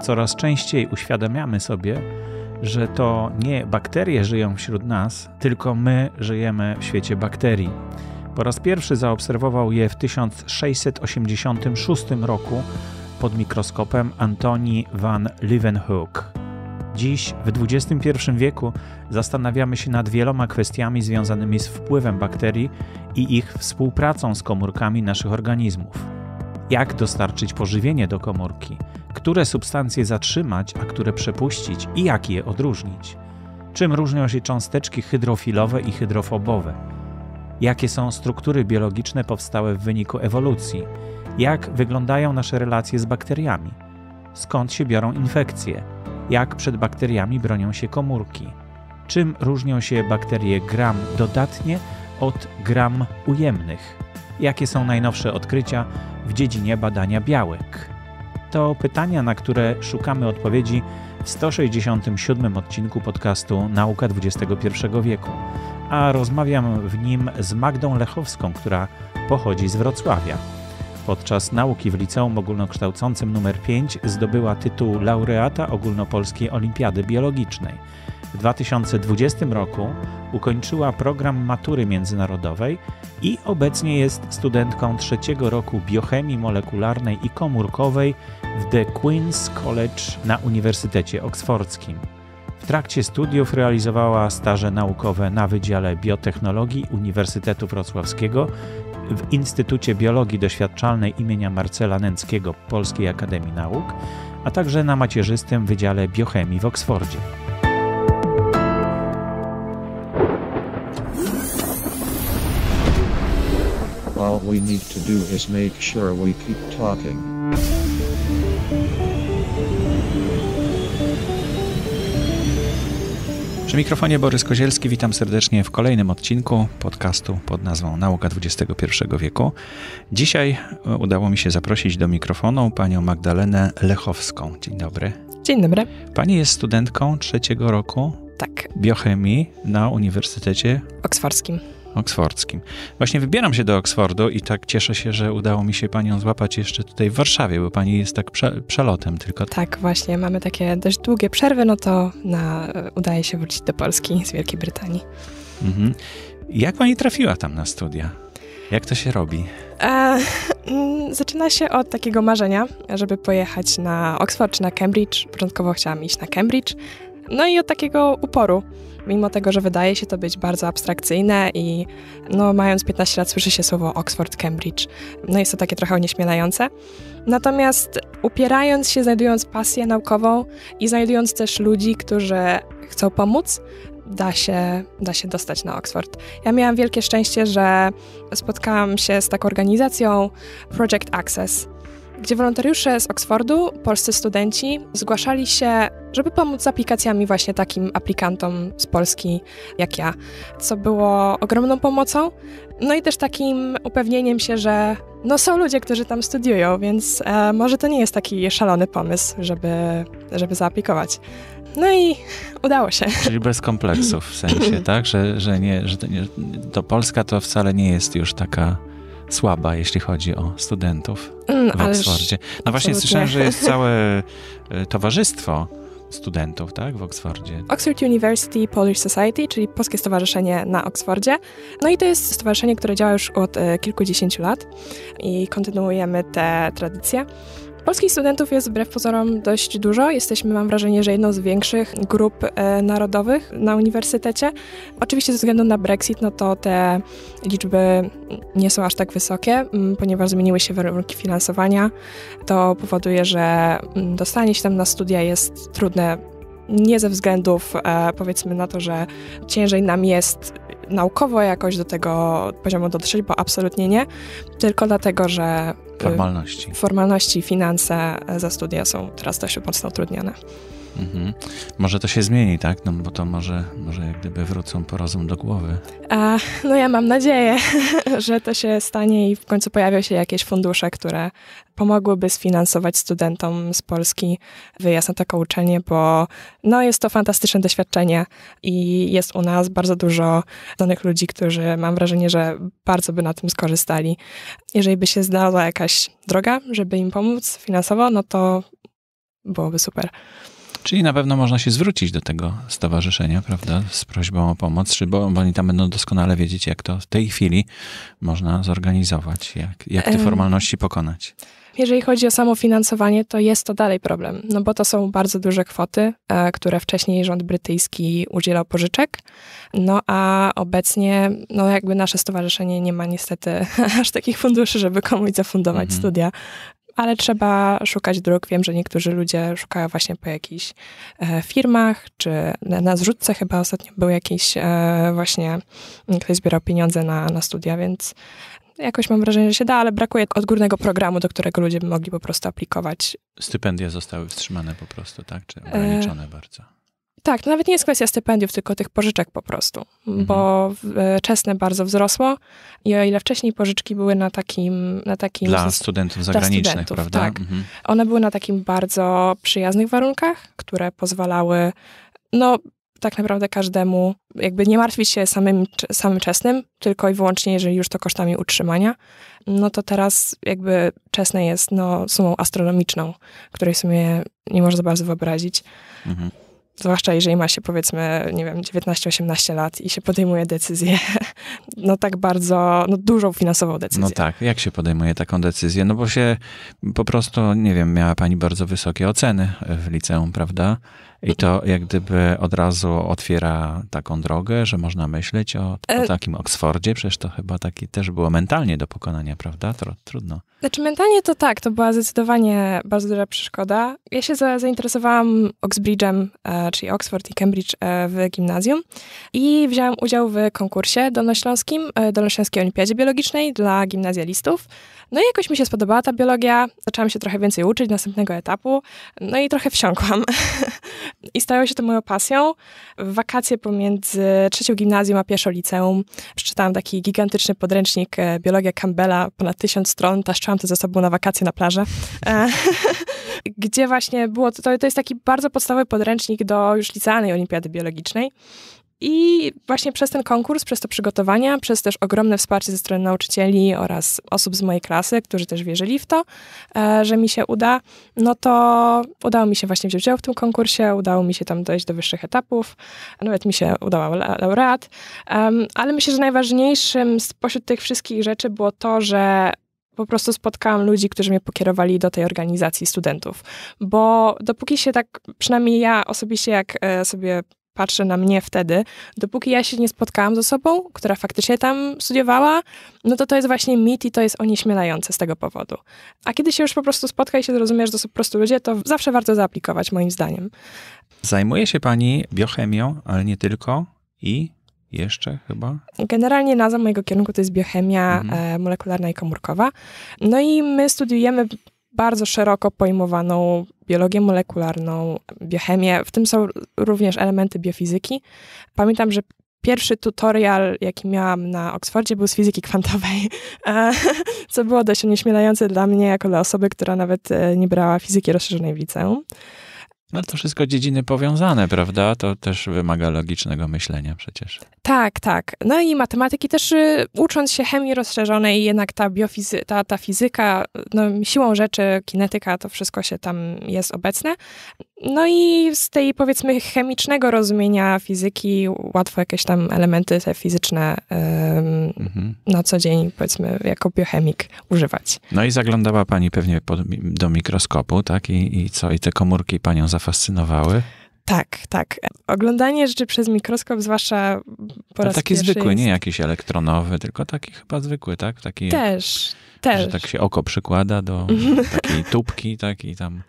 coraz częściej uświadamiamy sobie, że to nie bakterie żyją wśród nas, tylko my żyjemy w świecie bakterii. Po raz pierwszy zaobserwował je w 1686 roku pod mikroskopem Antoni van Leeuwenhoek. Dziś, w XXI wieku, zastanawiamy się nad wieloma kwestiami związanymi z wpływem bakterii i ich współpracą z komórkami naszych organizmów. Jak dostarczyć pożywienie do komórki? które substancje zatrzymać, a które przepuścić i jak je odróżnić. Czym różnią się cząsteczki hydrofilowe i hydrofobowe? Jakie są struktury biologiczne powstałe w wyniku ewolucji? Jak wyglądają nasze relacje z bakteriami? Skąd się biorą infekcje? Jak przed bakteriami bronią się komórki? Czym różnią się bakterie gram dodatnie od gram ujemnych? Jakie są najnowsze odkrycia w dziedzinie badania białek? to pytania, na które szukamy odpowiedzi w 167 odcinku podcastu Nauka XXI wieku. A rozmawiam w nim z Magdą Lechowską, która pochodzi z Wrocławia. Podczas nauki w Liceum Ogólnokształcącym nr 5 zdobyła tytuł laureata Ogólnopolskiej Olimpiady Biologicznej. W 2020 roku ukończyła program matury międzynarodowej i obecnie jest studentką trzeciego roku biochemii molekularnej i komórkowej w The Queen's College na Uniwersytecie Oksfordzkim. W trakcie studiów realizowała staże naukowe na Wydziale Biotechnologii Uniwersytetu Wrocławskiego w Instytucie Biologii Doświadczalnej imienia Marcela Nęckiego Polskiej Akademii Nauk, a także na macierzystym Wydziale Biochemii w Oksfordzie. All we need to do is make sure we keep talking. Przy mikrofonie Borys Kozielski, witam serdecznie w kolejnym odcinku podcastu pod nazwą Nauka XXI wieku. Dzisiaj e, udało mi się zaprosić do mikrofonu panią Magdalenę Lechowską. Dzień dobry. Dzień dobry. Pani jest studentką trzeciego roku tak. biochemii na Uniwersytecie Oksfordzkim oksfordzkim. Właśnie wybieram się do Oksfordu i tak cieszę się, że udało mi się panią złapać jeszcze tutaj w Warszawie, bo pani jest tak prze przelotem tylko. Tak, właśnie. Mamy takie dość długie przerwy, no to na, udaje się wrócić do Polski z Wielkiej Brytanii. Mhm. Jak pani trafiła tam na studia? Jak to się robi? E, mm, zaczyna się od takiego marzenia, żeby pojechać na Oxford czy na Cambridge. Początkowo chciałam iść na Cambridge. No i od takiego uporu mimo tego, że wydaje się to być bardzo abstrakcyjne i no, mając 15 lat słyszy się słowo Oxford, Cambridge. No jest to takie trochę onieśmielające. Natomiast upierając się, znajdując pasję naukową i znajdując też ludzi, którzy chcą pomóc, da się, da się dostać na Oxford. Ja miałam wielkie szczęście, że spotkałam się z taką organizacją Project Access gdzie wolontariusze z Oksfordu, polscy studenci, zgłaszali się, żeby pomóc z aplikacjami właśnie takim aplikantom z Polski jak ja, co było ogromną pomocą. No i też takim upewnieniem się, że no są ludzie, którzy tam studiują, więc e, może to nie jest taki szalony pomysł, żeby, żeby zaaplikować. No i udało się. Czyli bez kompleksów w sensie, tak? Że, że, nie, że to, nie, to Polska to wcale nie jest już taka słaba, jeśli chodzi o studentów mm, w Oksfordzie. No właśnie słyszałem, że jest całe e, towarzystwo studentów, tak, w Oksfordzie. Oxford University Polish Society, czyli Polskie Stowarzyszenie na Oksfordzie. No i to jest stowarzyszenie, które działa już od e, kilkudziesięciu lat i kontynuujemy tę tradycję. Polskich studentów jest wbrew pozorom dość dużo. Jesteśmy, mam wrażenie, że jedną z większych grup e, narodowych na uniwersytecie. Oczywiście ze względu na Brexit, no to te liczby nie są aż tak wysokie, ponieważ zmieniły się warunki finansowania. To powoduje, że dostanie się tam na studia jest trudne nie ze względów, e, powiedzmy, na to, że ciężej nam jest naukowo jakoś do tego poziomu dotrzeć, bo absolutnie nie, tylko dlatego, że y, formalności, formalności finanse za studia są teraz dość mocno utrudnione. Mhm. Może to się zmieni, tak? No bo to może, może jak gdyby wrócą po rozum do głowy. A, no ja mam nadzieję, że to się stanie i w końcu pojawią się jakieś fundusze, które pomogłyby sfinansować studentom z Polski wyjazd na taką uczelnię, bo no, jest to fantastyczne doświadczenie i jest u nas bardzo dużo znanych ludzi, którzy mam wrażenie, że bardzo by na tym skorzystali. Jeżeli by się znalazła jakaś droga, żeby im pomóc finansowo, no to byłoby super. Czyli na pewno można się zwrócić do tego stowarzyszenia, prawda, z prośbą o pomoc, bo oni tam będą doskonale wiedzieć, jak to w tej chwili można zorganizować, jak, jak te formalności pokonać. Jeżeli chodzi o samo finansowanie, to jest to dalej problem, no bo to są bardzo duże kwoty, e, które wcześniej rząd brytyjski udzielał pożyczek, no a obecnie, no jakby nasze stowarzyszenie nie ma niestety aż takich funduszy, żeby komuś zafundować mhm. studia ale trzeba szukać dróg. Wiem, że niektórzy ludzie szukają właśnie po jakichś e, firmach, czy na, na zrzutce chyba ostatnio był jakiś e, właśnie, ktoś zbierał pieniądze na, na studia, więc jakoś mam wrażenie, że się da, ale brakuje odgórnego programu, do którego ludzie by mogli po prostu aplikować. Stypendia zostały wstrzymane po prostu, tak? Czy e, ograniczone e... bardzo? Tak, to nawet nie jest kwestia stypendiów, tylko tych pożyczek po prostu, mhm. bo e, czesne bardzo wzrosło i o ile wcześniej pożyczki były na takim... Na takim dla studentów zagranicznych, dla studentów, prawda? Tak. Mhm. One były na takim bardzo przyjaznych warunkach, które pozwalały, no tak naprawdę każdemu, jakby nie martwić się samym, samym czesnym, tylko i wyłącznie, jeżeli już to kosztami utrzymania, no to teraz jakby czesne jest no, sumą astronomiczną, której w sumie nie można bardzo wyobrazić. Mhm zwłaszcza jeżeli ma się powiedzmy, nie wiem, 19-18 lat i się podejmuje decyzję, no tak bardzo, no dużą finansową decyzję. No tak, jak się podejmuje taką decyzję? No bo się po prostu, nie wiem, miała pani bardzo wysokie oceny w liceum, prawda? I to jak gdyby od razu otwiera taką drogę, że można myśleć o, e, o takim Oksfordzie. Przecież to chyba taki też było mentalnie do pokonania, prawda? trudno. Znaczy mentalnie to tak, to była zdecydowanie bardzo duża przeszkoda. Ja się zainteresowałam Oxbridge'em e, czyli znaczy Oxford i Cambridge e, w gimnazjum. I wzięłam udział w konkursie dolnośląskim, e, Dolnośląskiej Olimpiadzie Biologicznej dla gimnazjalistów. No i jakoś mi się spodobała ta biologia, zaczęłam się trochę więcej uczyć następnego etapu, no i trochę wsiąkłam. I stało się to moją pasją. W wakacje pomiędzy trzecią gimnazjum a pierwszą liceum przeczytałam taki gigantyczny podręcznik e, Biologia Campbella, ponad tysiąc stron, taszczyłam to ze sobą na wakacje na plażę. E, gdzie właśnie było, to, to jest taki bardzo podstawowy podręcznik do już licealnej olimpiady biologicznej. I właśnie przez ten konkurs, przez to przygotowania, przez też ogromne wsparcie ze strony nauczycieli oraz osób z mojej klasy, którzy też wierzyli w to, e, że mi się uda, no to udało mi się właśnie wziąć udział w tym konkursie, udało mi się tam dojść do wyższych etapów, nawet mi się udało laureat. ale myślę, że najważniejszym spośród tych wszystkich rzeczy było to, że po prostu spotkałam ludzi, którzy mnie pokierowali do tej organizacji studentów. Bo dopóki się tak, przynajmniej ja osobiście, jak e, sobie patrzy na mnie wtedy, dopóki ja się nie spotkałam z osobą, która faktycznie tam studiowała, no to to jest właśnie mit i to jest onieśmielające z tego powodu. A kiedy się już po prostu spotka i się zrozumiesz, że to są po prostu ludzie, to zawsze warto zaaplikować, moim zdaniem. Zajmuje się pani biochemią, ale nie tylko i jeszcze chyba? Generalnie nazwa mojego kierunku to jest biochemia mhm. E, molekularna i komórkowa. No i my studiujemy bardzo szeroko pojmowaną biologię molekularną, biochemię, w tym są również elementy biofizyki. Pamiętam, że pierwszy tutorial, jaki miałam na Oksfordzie, był z fizyki kwantowej, e, co było dość nieśmielające dla mnie, jako dla osoby, która nawet e, nie brała fizyki rozszerzonej w liceum. No to wszystko dziedziny powiązane, prawda? To też wymaga logicznego myślenia przecież. Tak, tak. No i matematyki też y, ucząc się chemii rozszerzonej, jednak ta biofizy ta, ta fizyka, no, siłą rzeczy kinetyka, to wszystko się tam jest obecne. No i z tej powiedzmy chemicznego rozumienia fizyki łatwo jakieś tam elementy te fizyczne mhm. na co dzień powiedzmy jako biochemik używać. No i zaglądała pani pewnie pod, do mikroskopu, tak? I, I co? I te komórki panią zafascynowały? Tak, tak. Oglądanie rzeczy przez mikroskop, zwłaszcza po raz raz Taki zwykły, jest... nie jakiś elektronowy, tylko taki chyba zwykły, tak? Taki, też, też. Że tak się oko przykłada do takiej tubki, tak? I tam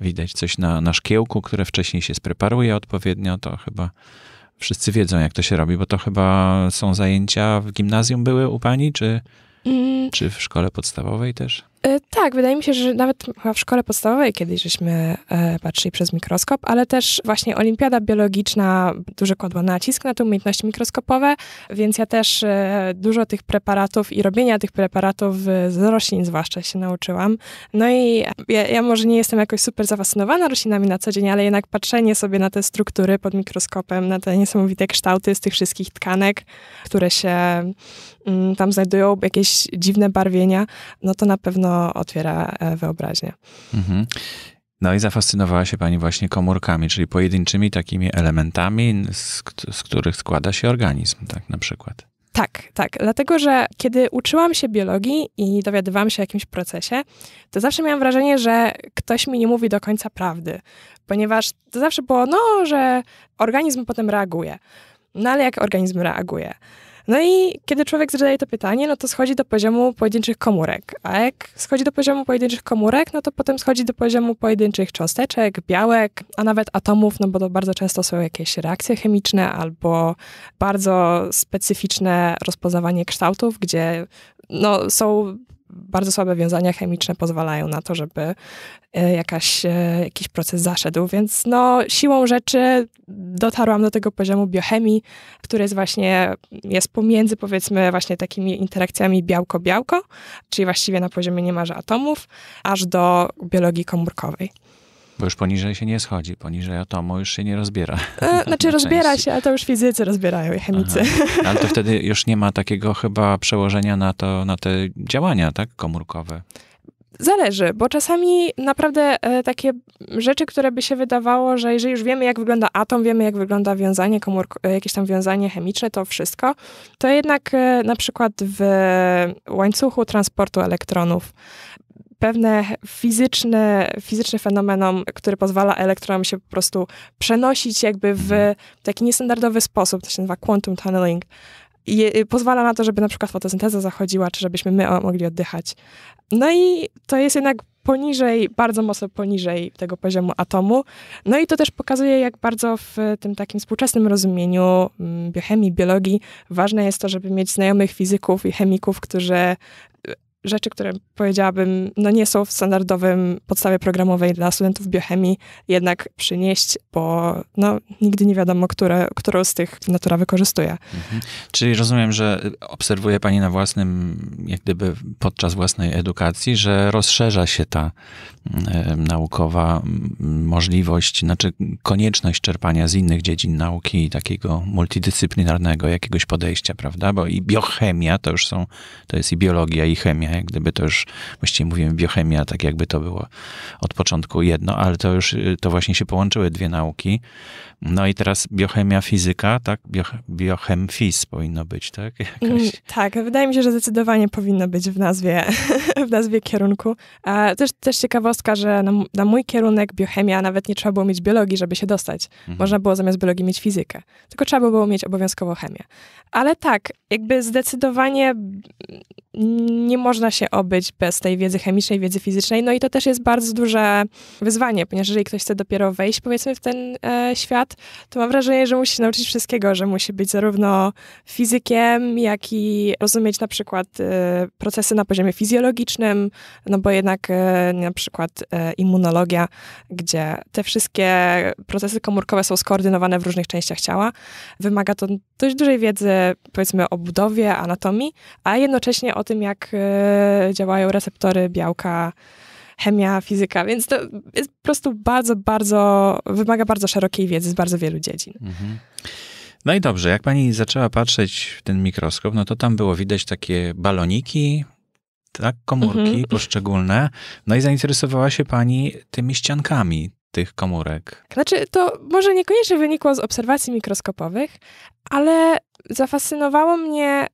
widać coś na, na szkiełku, które wcześniej się spreparuje odpowiednio, to chyba wszyscy wiedzą, jak to się robi, bo to chyba są zajęcia w gimnazjum były u pani, czy, mm. czy w szkole podstawowej też? E, tak, wydaje mi się, że nawet w szkole podstawowej kiedyś żeśmy e, patrzyli przez mikroskop, ale też właśnie olimpiada biologiczna dużo kładła nacisk na te umiejętności mikroskopowe, więc ja też e, dużo tych preparatów i robienia tych preparatów z roślin zwłaszcza się nauczyłam. No i ja, ja może nie jestem jakoś super zafascynowana roślinami na co dzień, ale jednak patrzenie sobie na te struktury pod mikroskopem, na te niesamowite kształty z tych wszystkich tkanek, które się mm, tam znajdują, jakieś dziwne barwienia, no to na pewno otwiera e, wyobraźnię. Mhm. No i zafascynowała się Pani właśnie komórkami, czyli pojedynczymi takimi elementami, z, z których składa się organizm, tak na przykład. Tak, tak. Dlatego, że kiedy uczyłam się biologii i dowiadywałam się o jakimś procesie, to zawsze miałam wrażenie, że ktoś mi nie mówi do końca prawdy, ponieważ to zawsze było, no, że organizm potem reaguje. No ale jak organizm reaguje? No i kiedy człowiek zadaje to pytanie, no to schodzi do poziomu pojedynczych komórek. A jak schodzi do poziomu pojedynczych komórek, no to potem schodzi do poziomu pojedynczych cząsteczek, białek, a nawet atomów, no bo to bardzo często są jakieś reakcje chemiczne albo bardzo specyficzne rozpoznawanie kształtów, gdzie no, są bardzo słabe wiązania chemiczne pozwalają na to, żeby e, jakaś, e, jakiś proces zaszedł, więc no, siłą rzeczy dotarłam do tego poziomu biochemii, który jest właśnie, jest pomiędzy powiedzmy właśnie takimi interakcjami białko-białko, czyli właściwie na poziomie niemalże atomów, aż do biologii komórkowej. Bo już poniżej się nie schodzi, poniżej atomu już się nie rozbiera. E, znaczy rozbiera się, ale to już fizycy rozbierają i chemicy. Aha. Ale to wtedy już nie ma takiego chyba przełożenia na, to, na te działania tak, komórkowe. Zależy, bo czasami naprawdę e, takie rzeczy, które by się wydawało, że jeżeli już wiemy, jak wygląda atom, wiemy, jak wygląda wiązanie komórk- e, jakieś tam wiązanie chemiczne, to wszystko, to jednak e, na przykład w łańcuchu transportu elektronów pewne fizyczne, fizyczne fenomenom, który pozwala elektronom się po prostu przenosić jakby w mhm. taki niestandardowy sposób, to się nazywa quantum tunneling. I y, pozwala na to, żeby na przykład fotosynteza zachodziła, czy żebyśmy my mogli oddychać. No i to jest jednak poniżej, bardzo mocno poniżej tego poziomu atomu. No i to też pokazuje, jak bardzo w tym takim współczesnym rozumieniu mm, biochemii, biologii ważne jest to, żeby mieć znajomych fizyków i chemików, którzy rzeczy, które powiedziałabym, no nie są w standardowym podstawie programowej dla studentów biochemii, jednak przynieść, bo no, nigdy nie wiadomo, które, którą z tych natura wykorzystuje. Mhm. Czyli rozumiem, że obserwuje Pani na własnym, jak gdyby podczas własnej edukacji, że rozszerza się ta y, naukowa mm, możliwość, znaczy konieczność czerpania z innych dziedzin nauki takiego multidyscyplinarnego jakiegoś podejścia, prawda? Bo i biochemia to już są, to jest i biologia, i chemia, Gdyby to już, właściwie mówiłem biochemia, tak jakby to było od początku jedno, ale to już, y, to właśnie się połączyły dwie nauki no i teraz biochemia fizyka, tak? biochemfiz biochem powinno być, tak? Mm, tak, wydaje mi się, że zdecydowanie powinno być w nazwie, w nazwie kierunku. E, też, też ciekawostka, że na, na, mój kierunek biochemia nawet nie trzeba było mieć biologii, żeby się dostać. Mhm. Można było zamiast biologii mieć fizykę. Tylko trzeba było mieć obowiązkowo chemię. Ale tak, jakby zdecydowanie nie można się obyć bez tej wiedzy chemicznej, wiedzy fizycznej. No i to też jest bardzo duże wyzwanie, ponieważ jeżeli ktoś chce dopiero wejść, powiedzmy, w ten e, świat, to mam wrażenie, że musi się nauczyć wszystkiego, że musi być zarówno fizykiem, jak i rozumieć na przykład y, procesy na poziomie fizjologicznym, no bo jednak y, na przykład y, immunologia, gdzie te wszystkie procesy komórkowe są skoordynowane w różnych częściach ciała, wymaga to dość dużej wiedzy, powiedzmy, o budowie, anatomii, a jednocześnie o tym, jak działają receptory białka chemia, fizyka, więc to jest po prostu bardzo, bardzo, wymaga bardzo szerokiej wiedzy z bardzo wielu dziedzin. Mhm. No i dobrze, jak pani zaczęła patrzeć w ten mikroskop, no to tam było widać takie baloniki, tak, komórki mhm. poszczególne. No i zainteresowała się pani tymi ściankami tych komórek. Znaczy, to może niekoniecznie wynikło z obserwacji mikroskopowych, ale zafascynowało mnie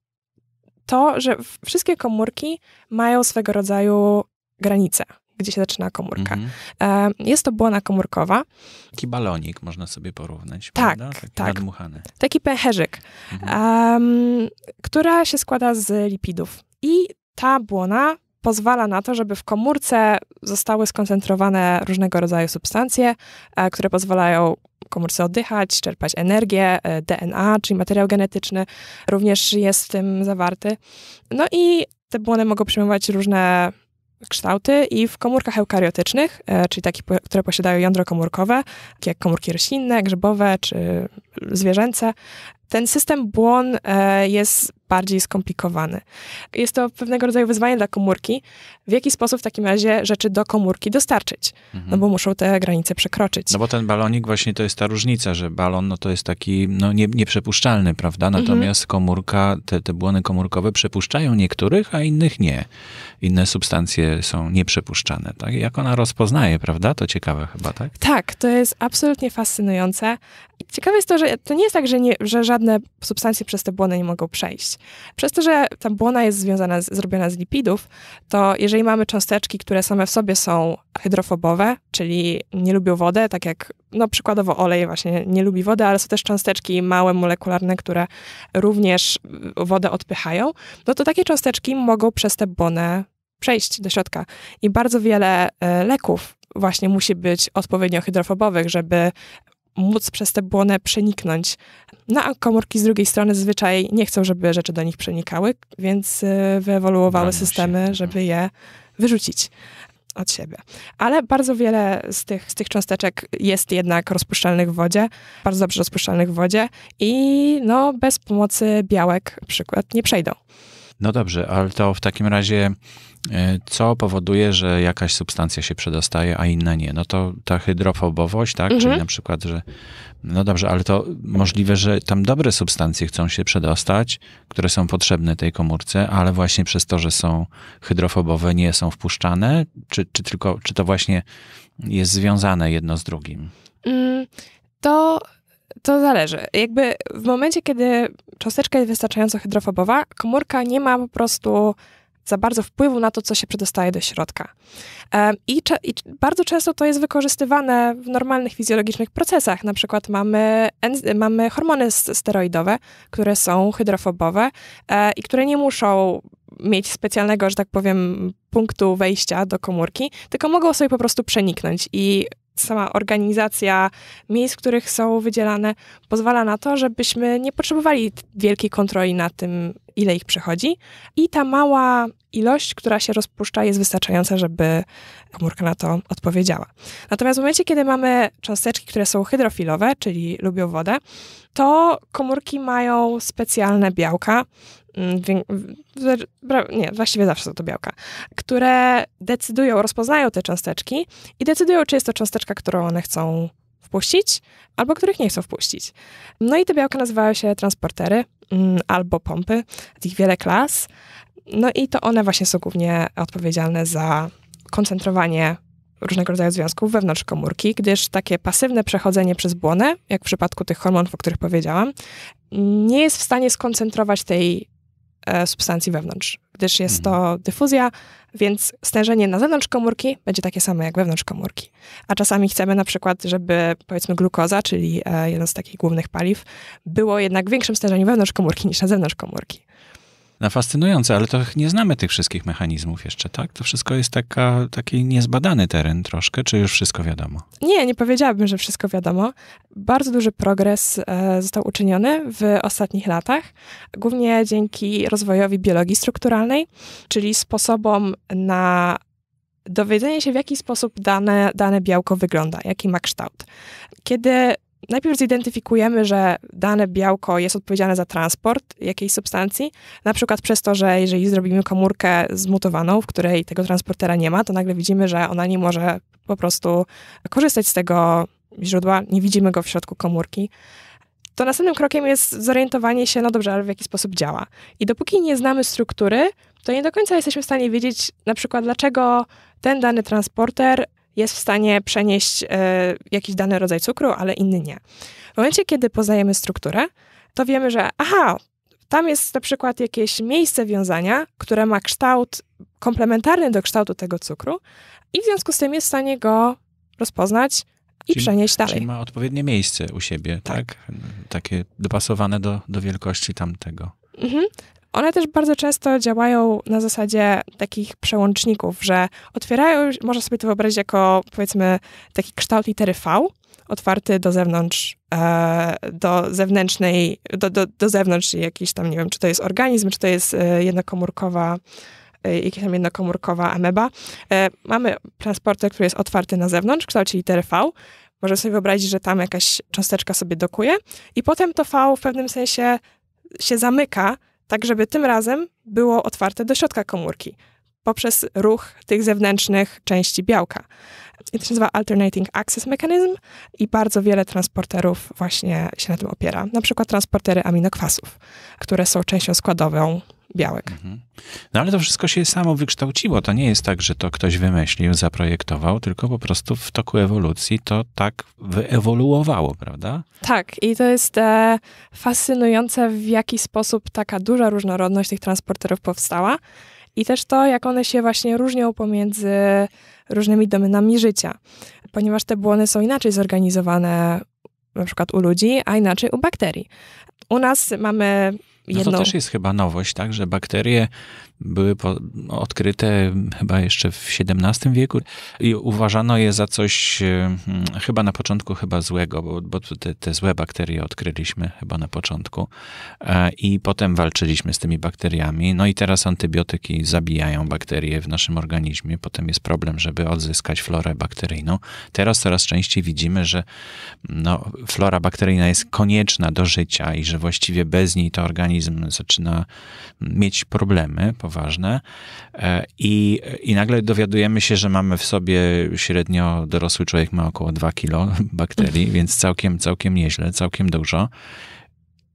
to, że wszystkie komórki mają swego rodzaju granice gdzie się zaczyna komórka. Mhm. E, jest to błona komórkowa. Taki balonik można sobie porównać, tak, tak. nadmuchany. Taki pęcherzyk, mhm. um, która się składa z lipidów. I ta błona pozwala na to, żeby w komórce zostały skoncentrowane różnego rodzaju substancje, e, które pozwalają komórce oddychać, czerpać energię, e, DNA, czyli materiał genetyczny, również jest w tym zawarty. No i te błony mogą przyjmować różne kształty i w komórkach eukariotycznych, e, czyli takich, które posiadają jądro komórkowe, jak komórki roślinne, grzybowe czy zwierzęce, ten system błon e, jest bardziej skomplikowany. Jest to pewnego rodzaju wyzwanie dla komórki, w jaki sposób w takim razie rzeczy do komórki dostarczyć, no mhm. no bo muszą te granice przekroczyć. No bo ten balonik właśnie to jest ta różnica, że balon no to jest taki no, nie, nieprzepuszczalny, prawda? Mhm. Natomiast mhm. komórka, te, te błony komórkowe przepuszczają niektórych, a innych nie. Inne substancje są nieprzepuszczane. Tak? Jak ona rozpoznaje, prawda? To ciekawe chyba, tak? Tak, to jest absolutnie fascynujące. Ciekawe jest to, że to nie jest tak, że, nie, że żadne substancje przez te błony nie mogą przejść. Przez to, że ta błona jest związana, z, zrobiona z lipidów, to jeżeli mamy cząsteczki, które same w sobie są hydrofobowe, czyli nie lubią wodę, tak jak no przykładowo olej właśnie nie, lubi wody, ale są też cząsteczki małe, molekularne, które również wodę odpychają, no to takie cząsteczki mogą przez te błonę przejść do środka. I bardzo wiele e, leków właśnie musi być odpowiednio hydrofobowych, żeby móc przez te błonę przeniknąć. No a komórki z drugiej strony zwyczaj nie chcą, żeby rzeczy do nich przenikały, więc e, wyewoluowały systemy, mhm. żeby je wyrzucić od siebie. Ale bardzo wiele z tych, z tych cząsteczek jest jednak rozpuszczalnych w wodzie, bardzo dobrze rozpuszczalnych w wodzie i no, bez pomocy białek, przykład, nie przejdą. No dobrze, ale to w takim razie, e, co powoduje, że jakaś substancja się przedostaje, a inna nie? No to ta hydrofobowość, tak? Mhm. Czyli na przykład, że no dobrze, ale to możliwe, że tam dobre substancje chcą się przedostać, które są potrzebne tej komórce, ale właśnie przez to, że są hydrofobowe, nie są wpuszczane? Czy, czy tylko, czy to właśnie jest związane jedno z drugim? Mm, to to zależy. Jakby w momencie, kiedy cząsteczka jest wystarczająco hydrofobowa, komórka nie ma po prostu za bardzo wpływu na to, co się przedostaje do środka. I, I, bardzo często to jest wykorzystywane w normalnych fizjologicznych procesach. Na przykład mamy, mamy hormony steroidowe, które są hydrofobowe e, i które nie muszą mieć specjalnego, że tak powiem, punktu wejścia do komórki, tylko mogą sobie po prostu przeniknąć i sama organizacja miejsc, w których są wydzielane, pozwala na to, żebyśmy nie potrzebowali wielkiej kontroli na tym, ile ich przychodzi. I ta mała ilość, która się rozpuszcza, jest wystarczająca, żeby komórka na to odpowiedziała. Natomiast w momencie, kiedy mamy cząsteczki, które są hydrofilowe, czyli lubią wodę, to komórki mają specjalne białka, Mm, nie, właściwie zawsze są to białka, które decydują, rozpoznają te cząsteczki i decydują, czy jest to cząsteczka, którą one chcą wpuścić, albo których nie chcą wpuścić. No i te białka nazywają się transportery mm, albo pompy, tych wiele klas. No i to one właśnie są głównie odpowiedzialne za koncentrowanie różnego rodzaju związków wewnątrz komórki, gdyż takie pasywne przechodzenie przez błonę, jak w przypadku tych hormonów, o których powiedziałam, nie jest w stanie skoncentrować tej E, substancji wewnątrz, gdyż jest to mhm. dyfuzja, więc stężenie na zewnątrz komórki będzie takie samo jak wewnątrz komórki. A czasami chcemy na przykład, żeby powiedzmy glukoza, czyli e, jeden z takich głównych paliw, było jednak w większym stężeniu wewnątrz komórki niż na zewnątrz komórki. No fascynujące, ale to nie znamy tych wszystkich mechanizmów jeszcze, tak? To wszystko jest taka, taki niezbadany teren troszkę, czy już wszystko wiadomo? Nie, nie powiedziałabym, że wszystko wiadomo. Bardzo duży progres e, został uczyniony w ostatnich latach, głównie dzięki rozwojowi biologii strukturalnej, czyli sposobom na dowiedzenie się, w jaki sposób dane, dane białko wygląda, jaki ma kształt. Kiedy najpierw zidentyfikujemy, że dane białko jest odpowiedzialne za transport jakiejś substancji, na przykład przez to, że jeżeli zrobimy komórkę zmutowaną, w której tego transportera nie ma, to nagle widzimy, że ona nie może po prostu korzystać z tego źródła, nie widzimy go w środku komórki. To następnym krokiem jest zorientowanie się, no dobrze, ale w jaki sposób działa. I dopóki nie znamy struktury, to nie do końca jesteśmy w stanie wiedzieć, na przykład, dlaczego ten dany transporter jest w stanie przenieść e, jakiś dany rodzaj cukru, ale inny nie. W momencie, kiedy poznajemy strukturę, to wiemy, że aha, tam jest na przykład jakieś miejsce wiązania, które ma kształt komplementarny do kształtu tego cukru i w związku z tym jest w stanie go rozpoznać i czyli, przenieść dalej. Czyli ma odpowiednie miejsce u siebie, tak? tak? Takie dopasowane do, do wielkości tamtego. Mhm one też bardzo często działają na zasadzie takich przełączników, że otwierają, można sobie to wyobrazić jako powiedzmy taki kształt litery V, otwarty do zewnątrz, e, do zewnętrznej, do, do, do zewnątrz jakiś tam, nie wiem, czy to jest organizm, czy to jest e, jednokomórkowa, e, jakaś tam jednokomórkowa ameba. Mamy transporter, który jest otwarty na zewnątrz, w kształcie litery V. Możemy sobie wyobrazić, że tam jakaś cząsteczka sobie dokuje i potem to V w pewnym sensie się zamyka tak żeby tym razem było otwarte do środka komórki poprzez ruch tych zewnętrznych części białka. I to się nazywa Alternating Access Mechanism i bardzo wiele transporterów właśnie się na tym opiera. Na przykład transportery aminokwasów, które są częścią składową białek. Mhm. No ale to wszystko się samo wykształciło. To nie jest tak, że to ktoś wymyślił, zaprojektował, tylko po prostu w toku ewolucji to tak wyewoluowało, prawda? Tak, i to jest e, fascynujące, w jaki sposób taka duża różnorodność tych transporterów powstała. I też to, jak one się właśnie różnią pomiędzy różnymi domenami życia, ponieważ te błony są inaczej zorganizowane, na przykład u ludzi, a inaczej u bakterii. U nas mamy jedną... No to też jest chyba nowość, tak, że bakterie były odkryte chyba jeszcze w XVII wieku i uważano je za coś hmm, chyba na początku chyba złego, bo, bo te, te, złe bakterie odkryliśmy chyba na początku e, i potem walczyliśmy z tymi bakteriami. No i teraz antybiotyki zabijają bakterie w naszym organizmie. Potem jest problem, żeby odzyskać florę bakteryjną. Teraz coraz częściej widzimy, że no, flora bakteryjna jest konieczna do życia i że właściwie bez niej to organizm organizm zaczyna mieć problemy poważne e, i, i nagle dowiadujemy się, że mamy w sobie średnio dorosły człowiek ma około 2 kilo bakterii, więc całkiem, całkiem nieźle, całkiem dużo.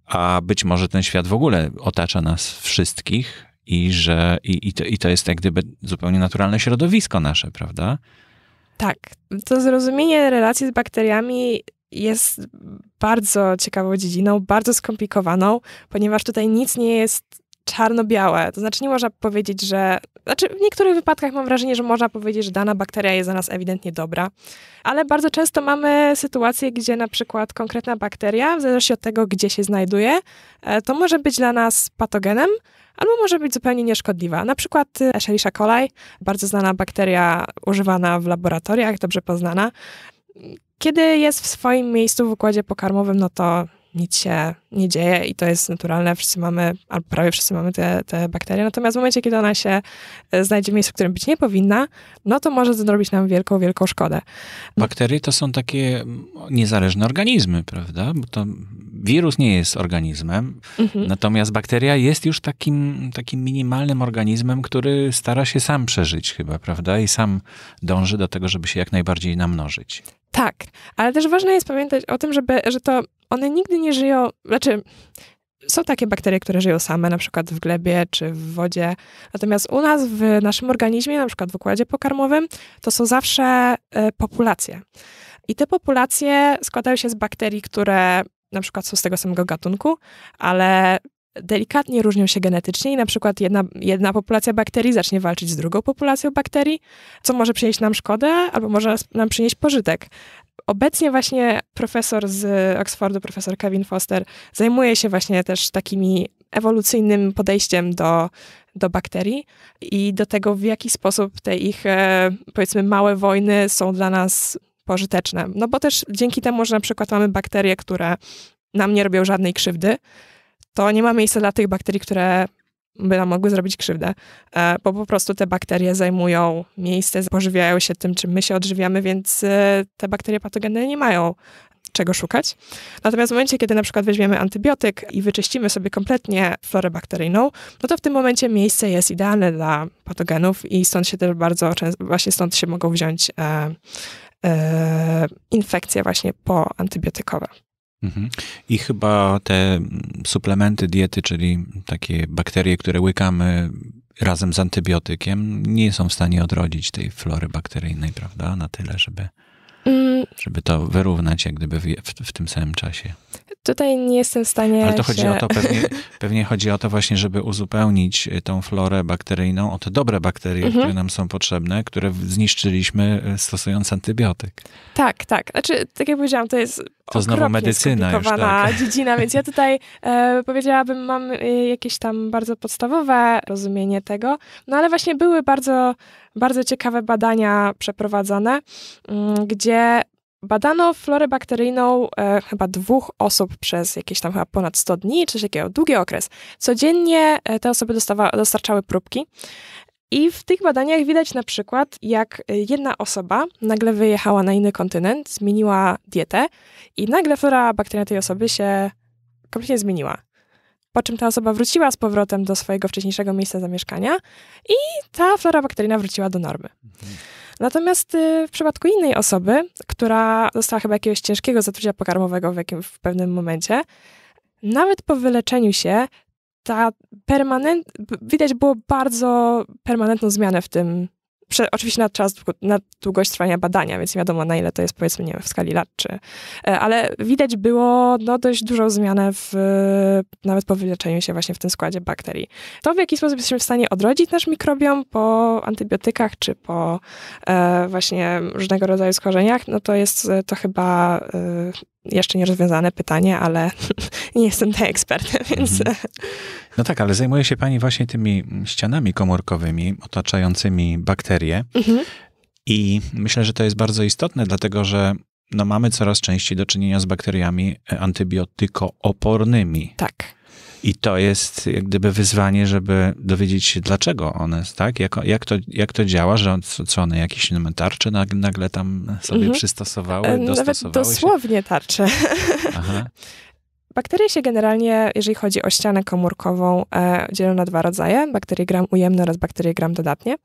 A być może ten świat w ogóle otacza nas wszystkich i że i, i, to, i to jest jak gdyby zupełnie naturalne środowisko nasze, prawda? Tak, to zrozumienie relacji z bakteriami jest bardzo ciekawą dziedziną, bardzo skomplikowaną, ponieważ tutaj nic nie jest czarno-białe. To znaczy nie można powiedzieć, że... Znaczy w niektórych wypadkach mam wrażenie, że można powiedzieć, że dana bakteria jest dla nas ewidentnie dobra, ale bardzo często mamy sytuacje, gdzie na przykład konkretna bakteria, w zależności od tego, gdzie się znajduje, e, to może być dla nas patogenem, albo może być zupełnie nieszkodliwa. Na przykład e, Escherichia coli, bardzo znana bakteria używana w laboratoriach, dobrze poznana, kiedy jest w swoim miejscu w układzie pokarmowym, no to nic się nie dzieje i to jest naturalne. Wszyscy mamy, albo prawie wszyscy mamy te, te bakterie. Natomiast w momencie, kiedy ona się e, znajdzie w miejscu, w którym być nie powinna, no to może zrobić nam wielką, wielką szkodę. Bakterie to są takie mm, niezależne organizmy, prawda? Bo to wirus nie jest organizmem, mhm. natomiast bakteria jest już takim, takim minimalnym organizmem, który stara się sam przeżyć chyba, prawda? I sam dąży do tego, żeby się jak najbardziej namnożyć. Tak, ale też ważne jest pamiętać o tym, żeby, że to one nigdy nie żyją, znaczy są takie bakterie, które żyją same, na przykład w glebie czy w wodzie. Natomiast u nas, w naszym organizmie, na przykład w układzie pokarmowym, to są zawsze y, populacje. I te populacje składają się z bakterii, które na przykład są z tego samego gatunku, ale delikatnie różnią się genetycznie i na przykład jedna, jedna populacja bakterii zacznie walczyć z drugą populacją bakterii, co może przynieść nam szkodę albo może nam przynieść pożytek. Obecnie właśnie profesor z Oxfordu, profesor Kevin Foster, zajmuje się właśnie też takimi ewolucyjnym podejściem do, do bakterii i do tego, w jaki sposób te ich, e, powiedzmy, małe wojny są dla nas pożyteczne. No bo też dzięki temu, że na przykład mamy bakterie, które nam nie robią żadnej krzywdy, to nie ma miejsca dla tych bakterii, które by nam mogły zrobić krzywdę, e, bo po prostu te bakterie zajmują miejsce, pożywiają się tym, czym my się odżywiamy, więc e, te bakterie patogenne nie mają czego szukać. Natomiast w momencie, kiedy na przykład weźmiemy antybiotyk i wyczyścimy sobie kompletnie florę bakteryjną, no to w tym momencie miejsce jest idealne dla patogenów i stąd się też bardzo często, właśnie stąd się mogą wziąć e, e, infekcje właśnie poantybiotykowe. Mhm. I chyba te suplementy diety, czyli takie bakterie, które łykamy razem z antybiotykiem, nie są w stanie odrodzić tej flory bakteryjnej, prawda? Na tyle, żeby, mm. żeby to wyrównać jak gdyby w, w, w tym samym czasie tutaj nie jestem w stanie. Ale to się... chodzi o to, pewnie, pewnie, chodzi o to właśnie, żeby uzupełnić y, tą florę bakteryjną o te dobre bakterie, mhm. które nam są potrzebne, które zniszczyliśmy y, stosując antybiotyk. Tak, tak. Znaczy, tak jak powiedziałam, to jest. To znowu medycyna już, tak. dziedzina, więc ja tutaj e, powiedziałabym, mam y, jakieś tam bardzo podstawowe rozumienie tego, no ale właśnie były bardzo, bardzo ciekawe badania przeprowadzone, mm, gdzie Badano florę bakteryjną e, chyba dwóch osób przez jakieś tam chyba ponad 100 dni, czy coś takiego, długi okres. Codziennie e, te osoby dostawa, dostarczały próbki. I w tych badaniach widać na przykład, jak jedna osoba nagle wyjechała na inny kontynent, zmieniła dietę i nagle flora bakteryjna tej osoby się kompletnie zmieniła. Po czym ta osoba wróciła z powrotem do swojego wcześniejszego miejsca zamieszkania i ta flora bakteryjna wróciła do normy. Mhm. Natomiast y, w przypadku innej osoby, która dostała chyba jakiegoś ciężkiego zatrucia pokarmowego w, jakim, w pewnym momencie, nawet po wyleczeniu się, ta permanent, widać było bardzo permanentną zmianę w tym prze, oczywiście na czas, na długość trwania badania, więc nie wiadomo na ile to jest powiedzmy, nie wiem, w skali lat czy... E, ale widać było no, dość dużą zmianę w, nawet po wyleczeniu się właśnie w tym składzie bakterii. To w jaki sposób jesteśmy w stanie odrodzić nasz mikrobiom po antybiotykach czy po e, właśnie różnego rodzaju schorzeniach, no to jest e, to chyba e, jeszcze nierozwiązane pytanie, ale nie jestem tej ekspertem, mhm. więc. No tak, ale zajmuje się Pani właśnie tymi ścianami komórkowymi otaczającymi bakterie. Mhm. I myślę, że to jest bardzo istotne, dlatego że no, mamy coraz częściej do czynienia z bakteriami antybiotykoopornymi. Tak. I to jest jak gdyby wyzwanie, żeby dowiedzieć się, dlaczego one, tak? Jak, jak, to, jak to działa, że co one, jakieś tarcze nagle tam sobie mhm. przystosowały, e, dostosowały Nawet dosłownie się? tarcze. Aha. Bakterie się generalnie, jeżeli chodzi o ścianę komórkową, e, dzielą na dwa rodzaje. Bakterie gram ujemne oraz bakterie gram dodatnie.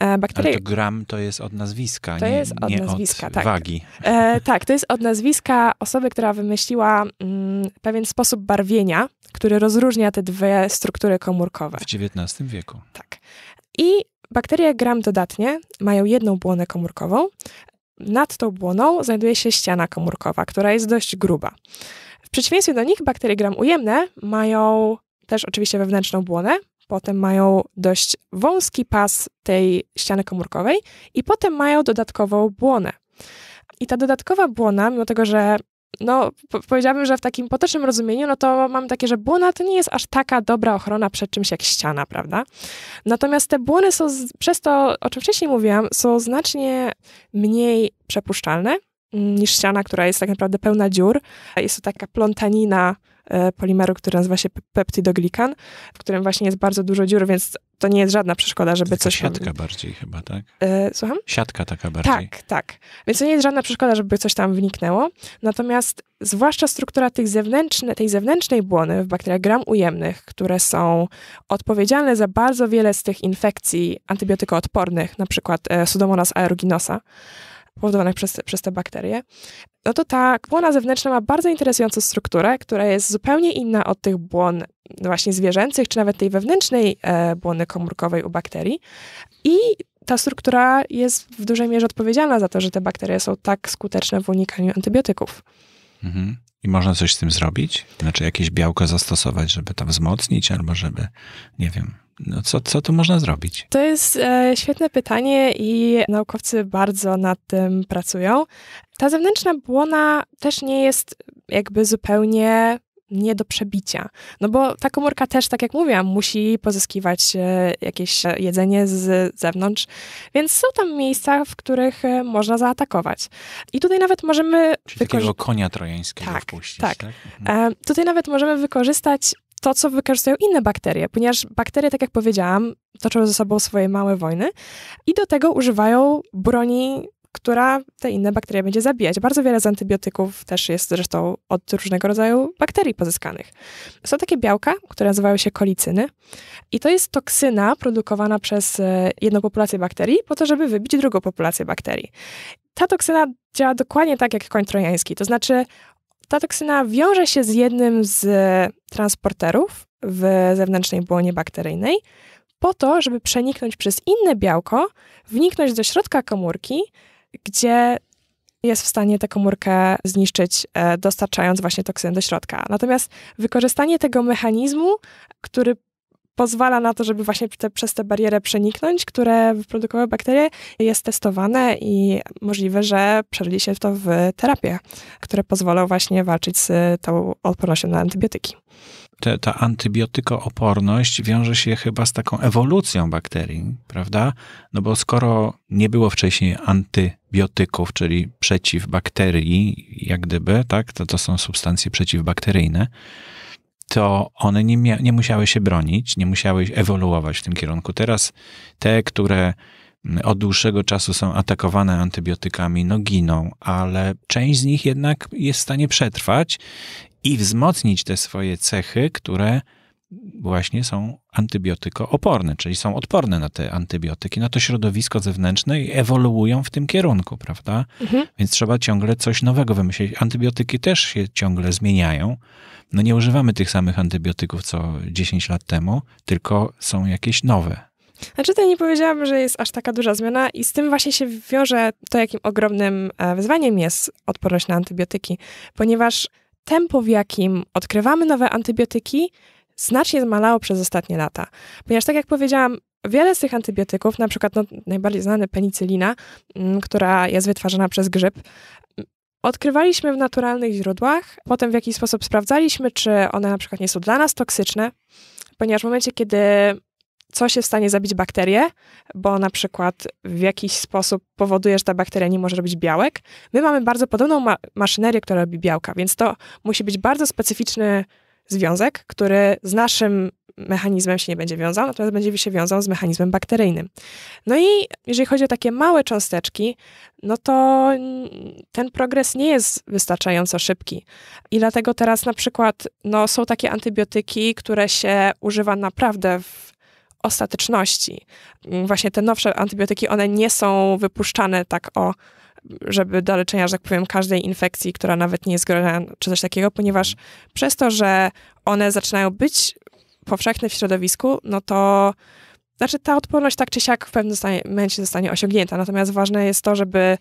E, bakterie... Ale to gram to jest od nazwiska, to nie, jest od nie nazwiska, od tak. wagi. E, tak, to jest od nazwiska osoby, która wymyśliła mm, pewien sposób barwienia, który rozróżnia te dwie struktury komórkowe. W XIX wieku. Tak. I bakterie gram dodatnie mają jedną błonę komórkową. Nad tą błoną znajduje się ściana komórkowa, która jest dość gruba. W przeciwieństwie do nich bakterie gram ujemne mają też oczywiście wewnętrzną błonę, potem mają dość wąski pas tej ściany komórkowej i potem mają dodatkową błonę. I ta dodatkowa błona, mimo tego, że no, powiedziałabym, że w takim potocznym rozumieniu, no to mam takie, że błona to nie jest aż taka dobra ochrona przed czymś jak ściana, prawda? Natomiast te błony są, przez to, o czym wcześniej mówiłam, są znacznie mniej przepuszczalne, Mm, niż ściana, która jest tak naprawdę pełna dziur. Jest to taka plątanina e, polimeru, który nazywa się peptidoglikan, w którym właśnie jest bardzo dużo dziur, więc to nie jest żadna przeszkoda, żeby taka coś... siatka bardziej chyba, tak? E, słucham? Siatka taka bardziej. Tak, tak. Więc to nie jest żadna przeszkoda, żeby coś tam wniknęło. Natomiast zwłaszcza struktura tych zewnętrzne, tej zewnętrznej błony w bakteriach gram ujemnych, które są odpowiedzialne za bardzo wiele z tych infekcji antybiotykoodpornych, na przykład e, Pseudomonas aeruginosa, powodowanych przez, przez te bakterie, no to ta błona zewnętrzna ma bardzo interesującą strukturę, która jest zupełnie inna od tych błon właśnie zwierzęcych, czy nawet tej wewnętrznej e, błony komórkowej u bakterii. I ta struktura jest w dużej mierze odpowiedzialna za to, że te bakterie są tak skuteczne w unikaniu antybiotyków. Mhm. I można coś z tym zrobić? Znaczy jakieś białko zastosować, żeby to wzmocnić, albo żeby, nie wiem, no co, co tu można zrobić? To jest e, świetne pytanie i naukowcy bardzo nad tym pracują. Ta zewnętrzna błona też nie jest jakby zupełnie nie do przebicia. No bo ta komórka też, tak jak mówiłam, musi pozyskiwać e, jakieś jedzenie z zewnątrz, więc są tam miejsca, w których e, można zaatakować. I tutaj nawet możemy... Czyli takiego konia trojańskiego tak, wpuścić. Tak, tak? Mhm. E, Tutaj nawet możemy wykorzystać to, co wykorzystują inne bakterie, ponieważ bakterie, tak jak powiedziałam, toczą ze sobą swoje małe wojny i do tego używają broni która te inne bakterie będzie zabijać. Bardzo wiele z antybiotyków też jest zresztą od różnego rodzaju bakterii pozyskanych. Są takie białka, które nazywają się kolicyny i to jest toksyna produkowana przez e, jedną populację bakterii po to, żeby wybić drugą populację bakterii. Ta toksyna działa dokładnie tak jak koń trojański, to znaczy ta toksyna wiąże się z jednym z e, transporterów w zewnętrznej błonie bakteryjnej, po to, żeby przeniknąć przez inne białko, wniknąć do środka komórki, gdzie jest w stanie tę komórkę zniszczyć, e, dostarczając właśnie toksynę do środka. Natomiast wykorzystanie tego mechanizmu, który pozwala na to, żeby właśnie te, przez te barierę przeniknąć, które wyprodukowały bakterie, jest testowane i możliwe, że przerodzi się to w terapię, które pozwolą właśnie walczyć z tą odpornością na antybiotyki. Te, ta antybiotykooporność wiąże się chyba z taką ewolucją bakterii, prawda? No bo skoro nie było wcześniej antybiotyków, czyli przeciwbakterii, jak gdyby, tak, to, to są substancje przeciwbakteryjne, to one nie, nie musiały się bronić, nie musiały ewoluować w tym kierunku. Teraz te, które mm, od dłuższego czasu są atakowane antybiotykami, no giną, ale część z nich jednak jest w stanie przetrwać i wzmocnić te swoje cechy, które właśnie są antybiotykooporne, czyli są odporne na te antybiotyki, na to środowisko zewnętrzne i ewoluują w tym kierunku, prawda? Mhm. Więc trzeba ciągle coś nowego wymyślić. Antybiotyki też się ciągle zmieniają no nie używamy tych samych antybiotyków co 10 lat temu, tylko są jakieś nowe. Znaczy, to nie powiedziałabym, że jest aż taka duża zmiana, i z tym właśnie się wiąże to, jakim ogromnym e, wyzwaniem jest odporność na antybiotyki, ponieważ tempo, w jakim odkrywamy nowe antybiotyki, znacznie zmalało przez ostatnie lata. Ponieważ, tak jak powiedziałam, wiele z tych antybiotyków, na przykład no, najbardziej znany penicylina, mm, która jest wytwarzana przez grzyb, Odkrywaliśmy w naturalnych źródłach, potem w jakiś sposób sprawdzaliśmy, czy one na przykład nie są dla nas toksyczne, ponieważ w momencie, kiedy coś jest w stanie zabić bakterie, bo na przykład w jakiś sposób powoduje, że ta bakteria nie może robić białek, my mamy bardzo podobną ma- maszynerię, która robi białka, więc to musi być bardzo specyficzny związek, który z naszym mechanizmem się nie będzie wiązał, natomiast będzie się wiązał z mechanizmem bakteryjnym. No i jeżeli chodzi o takie małe cząsteczki, no to ten progres nie jest wystarczająco szybki. I dlatego teraz na przykład no, są takie antybiotyki, które się używa naprawdę w ostateczności. Właśnie te nowsze antybiotyki, one nie są wypuszczane tak o żeby do leczenia, że tak powiem, każdej infekcji, która nawet nie jest groźna, czy coś takiego, ponieważ przez to, że one zaczynają być powszechne w środowisku, no to znaczy ta odporność tak czy siak w pewnym momencie zostanie osiągnięta. Natomiast ważne jest to, żeby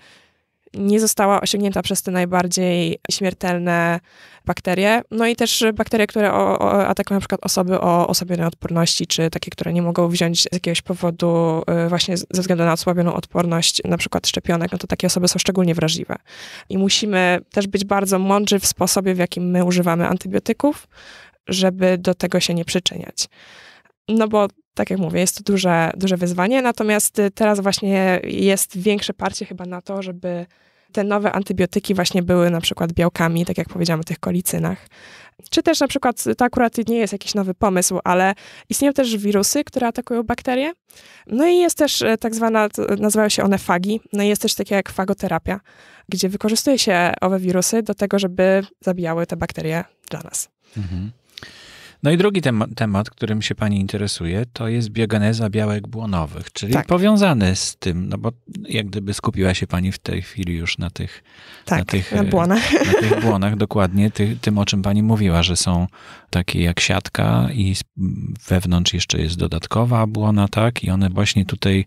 nie została osiągnięta przez te najbardziej śmiertelne bakterie. No i też bakterie, które o, o atakują na przykład osoby o osłabionej odporności, czy takie, które nie mogą wziąć z jakiegoś powodu y, właśnie ze względu na osłabioną odporność, na przykład szczepionek, no to takie osoby są szczególnie wrażliwe. I musimy też być bardzo mądrzy w sposobie, w jakim my używamy antybiotyków, żeby do tego się nie przyczyniać no bo tak jak mówię, jest to duże, duże wyzwanie, natomiast y, teraz właśnie jest większe parcie chyba na to, żeby te nowe antybiotyki właśnie były na przykład białkami, tak jak powiedziałam o tych kolicynach. Czy też na przykład, y, to akurat nie jest jakiś nowy pomysł, ale istnieją też wirusy, które atakują bakterie. No i jest też y, tak zwana, nazywają się one fagi, no i jest też takie jak fagoterapia, gdzie wykorzystuje się owe wirusy do tego, żeby zabijały te bakterie dla nas. Mhm. No i drugi tem temat, którym się pani interesuje, to jest biogeneza białek błonowych, czyli tak. powiązany z tym, no bo jak gdyby skupiła się pani w tej chwili już na tych, tak, na tych na błonach. Na tych błonach, dokładnie tym, o czym pani mówiła, że są takie jak siatka i wewnątrz jeszcze jest dodatkowa błona, tak? I one właśnie tutaj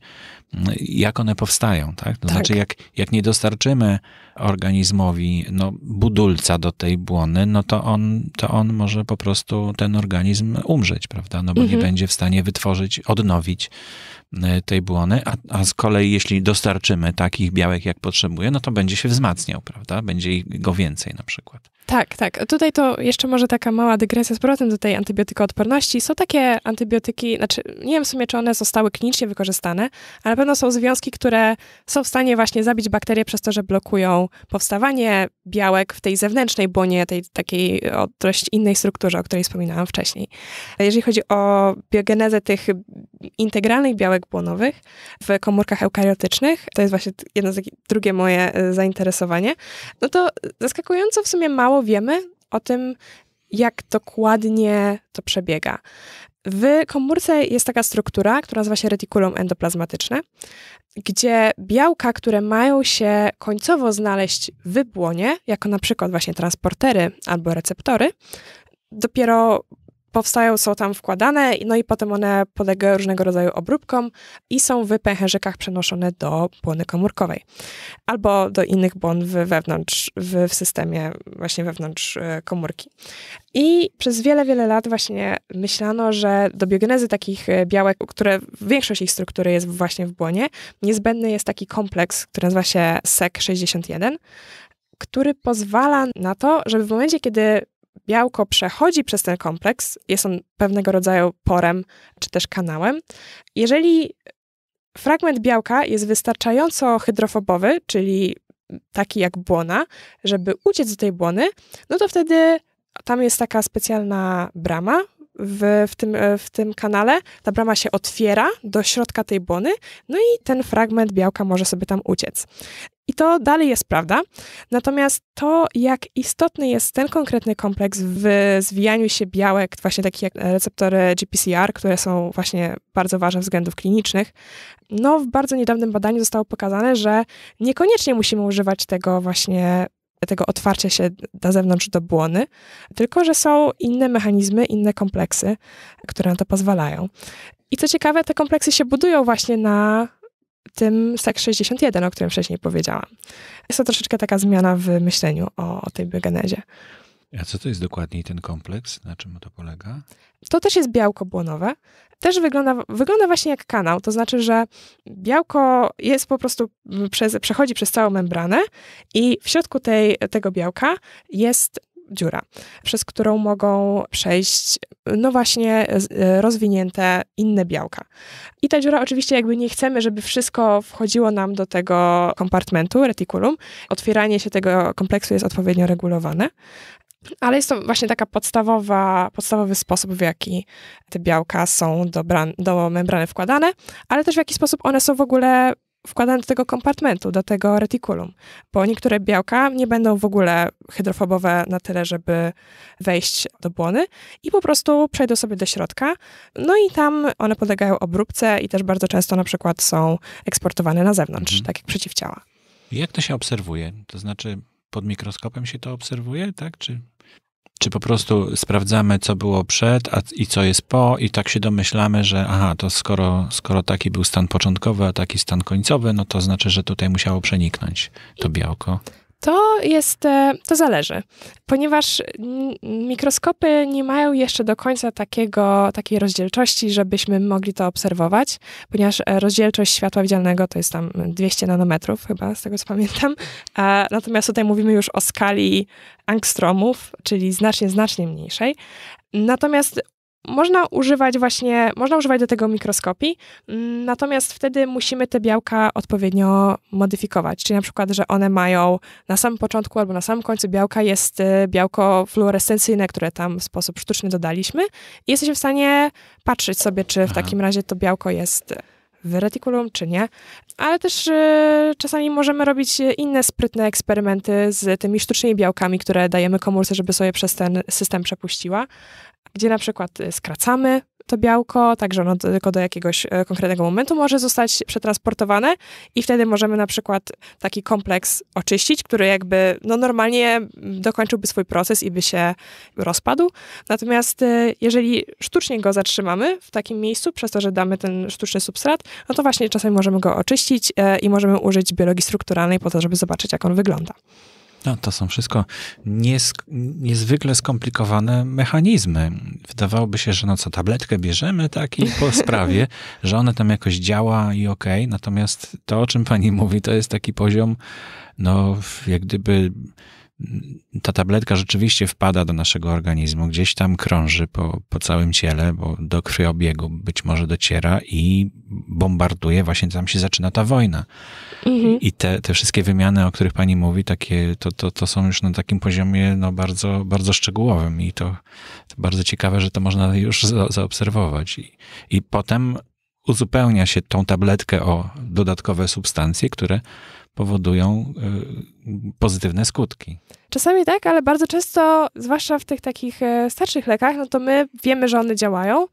jak one powstają. Tak? To znaczy, tak. znaczy, jak, jak nie dostarczymy organizmowi no, budulca do tej błony, no to on, to on może po prostu ten organizm umrzeć, prawda? No bo mhm. nie będzie w stanie wytworzyć, odnowić y, tej błony, a, a z kolei jeśli dostarczymy takich białek, jak potrzebuje, no to będzie się wzmacniał, prawda? Będzie go więcej na przykład. Tak, tak. Tutaj to jeszcze może taka mała dygresja z powrotem do tej antybiotykoodporności. Są takie antybiotyki, znaczy nie wiem w sumie, czy one zostały klinicznie wykorzystane, ale na pewno są związki, które są w stanie właśnie zabić bakterie przez to, że blokują powstawanie białek w tej zewnętrznej błonie, tej takiej o dość innej strukturze, o której wspominałam wcześniej. Jeżeli chodzi o biogenezę tych integralnych białek błonowych w komórkach eukariotycznych, to jest właśnie jedno z drugie moje e, zainteresowanie, no to zaskakująco w sumie mało wiemy o tym, jak dokładnie to przebiega. W komórce jest taka struktura, która nazywa się retikulum endoplazmatyczne, gdzie białka, które mają się końcowo znaleźć w błonie, jako na przykład właśnie transportery albo receptory, dopiero powstają, są tam wkładane, no i potem one podlegają różnego rodzaju obróbkom i są w pęcherzykach przenoszone do błony komórkowej albo do innych błon wewnątrz, w, w systemie właśnie wewnątrz e, komórki. I przez wiele, wiele lat właśnie myślano, że do biogenezy takich e, białek, które większość ich struktury jest właśnie w błonie, niezbędny jest taki kompleks, który nazywa się SEC61, który pozwala na to, żeby w momencie, kiedy białko przechodzi przez ten kompleks, jest on pewnego rodzaju porem czy też kanałem. Jeżeli fragment białka jest wystarczająco hydrofobowy, czyli taki jak błona, żeby uciec do tej błony, no to wtedy tam jest taka specjalna brama, w, w, tym, e, w tym kanale, ta brama się otwiera do środka tej błony, no i ten fragment białka może sobie tam uciec. I to dalej jest prawda. Natomiast to, jak istotny jest ten konkretny kompleks w zwijaniu się białek, właśnie takich jak receptory GPCR, które są właśnie bardzo ważne względów klinicznych, no w bardzo niedawnym badaniu zostało pokazane, że niekoniecznie musimy używać tego właśnie tego otwarcia się na zewnątrz do błony, tylko że są inne mechanizmy, inne kompleksy, które na to pozwalają. I co ciekawe, te kompleksy się budują właśnie na tym seks 61, o którym wcześniej powiedziałam. Jest to troszeczkę taka zmiana w myśleniu o, o tej biogenezie. A co to jest dokładniej ten kompleks? Na czym to polega? To też jest białko błonowe też wygląda, wygląda właśnie jak kanał, to znaczy, że białko jest po prostu, przez, przechodzi przez całą membranę i w środku tej, tego białka jest dziura, przez którą mogą przejść, no właśnie, e, rozwinięte inne białka. I ta dziura, oczywiście, jakby nie chcemy, żeby wszystko wchodziło nam do tego kompartmentu, retikulum. Otwieranie się tego kompleksu jest odpowiednio regulowane. Ale jest to właśnie taka podstawowa, podstawowy sposób, w jaki te białka są do, bran, do membrany wkładane, ale też w jaki sposób one są w ogóle wkładane do tego kompartmentu, do tego retikulum, bo niektóre białka nie będą w ogóle hydrofobowe na tyle, żeby wejść do błony i po prostu przejdą sobie do środka. No i tam one podlegają obróbce i też bardzo często na przykład są eksportowane na zewnątrz, mhm. tak jak przeciwciała. Jak to się obserwuje? To znaczy pod mikroskopem się to obserwuje, tak? Czy czy po prostu sprawdzamy, co było przed a, i co jest po, i tak się domyślamy, że aha, to skoro, skoro taki był stan początkowy, a taki stan końcowy, no to znaczy, że tutaj musiało przeniknąć to białko. To jest, e, to zależy, ponieważ mikroskopy nie mają jeszcze do końca takiego, takiej rozdzielczości, żebyśmy mogli to obserwować, ponieważ e, rozdzielczość światła widzialnego to jest tam 200 nanometrów chyba, z tego co pamiętam. Natomiast tutaj mówimy już o skali angstromów, czyli znacznie, znacznie mniejszej. Natomiast można używać właśnie, można używać do tego mikroskopii, natomiast wtedy musimy te białka odpowiednio modyfikować. Czyli na przykład, że one mają na samym początku albo na samym końcu białka jest y, białko fluorescencyjne, które tam w sposób sztuczny dodaliśmy i jesteśmy w stanie patrzeć sobie, czy w Aha. takim razie to białko jest w retikulum, czy nie. Ale też y, czasami możemy robić inne sprytne eksperymenty z tymi sztucznymi białkami, które dajemy komórce, żeby sobie przez ten system przepuściła gdzie na przykład y, skracamy to białko, także ono tylko do jakiegoś e, konkretnego momentu może zostać przetransportowane i wtedy możemy na przykład taki kompleks oczyścić, który jakby no normalnie dokończyłby swój proces i by się rozpadł. Natomiast y, jeżeli sztucznie go zatrzymamy w takim miejscu, przez to, że damy ten sztuczny substrat, no to właśnie czasami możemy go oczyścić e, i możemy użyć biologii strukturalnej po to, żeby zobaczyć, jak on wygląda. No, to są wszystko niesk niezwykle skomplikowane mechanizmy. Wydawałoby się, że no co, tabletkę bierzemy, tak, i po sprawie, że ona tam jakoś działa i okej. Okay. Natomiast to, o czym pani mówi, to jest taki poziom, no, jak gdyby ta tabletka rzeczywiście wpada do naszego organizmu, gdzieś tam krąży po, po całym ciele, bo do krwiobiegu być może dociera i bombarduje, właśnie tam się zaczyna ta wojna. Mhm. I te, te wszystkie wymiany, o których pani mówi, takie, to, to, to są już na takim poziomie no, bardzo, bardzo szczegółowym i to, to bardzo ciekawe, że to można już za, zaobserwować. I, I potem uzupełnia się tą tabletkę o dodatkowe substancje, które powodują y, pozytywne skutki. Czasami tak, ale bardzo często, zwłaszcza w tych takich e, starszych lekach, no to my wiemy, że one działają,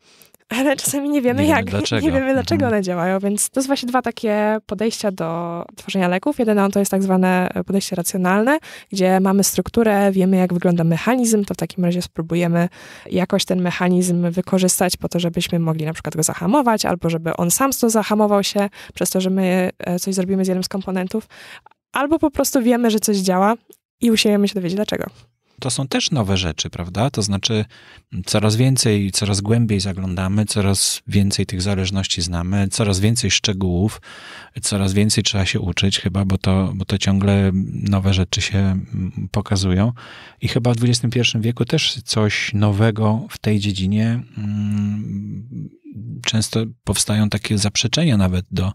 ale czasami nie wiemy nie jak, wiemy nie wiemy dlaczego mhm. one działają, więc to są właśnie dwa takie podejścia do tworzenia leków. Jeden to jest tak zwane podejście racjonalne, gdzie mamy strukturę, wiemy jak wygląda mechanizm, to w takim razie spróbujemy jakoś ten mechanizm wykorzystać po to, żebyśmy mogli na przykład go zahamować, albo żeby on sam to zahamował się, przez to, że my e, coś zrobimy z jednym z komponentów, albo po prostu wiemy, że coś działa i usiłujemy się dowiedzieć dlaczego to są też nowe rzeczy, prawda? To znaczy, coraz więcej, coraz głębiej zaglądamy, coraz więcej tych zależności znamy, coraz więcej szczegółów, coraz więcej trzeba się uczyć, chyba, bo to, bo to ciągle nowe rzeczy się mm, pokazują. I chyba w XXI wieku też coś nowego w tej dziedzinie mm, często powstają takie zaprzeczenia nawet do,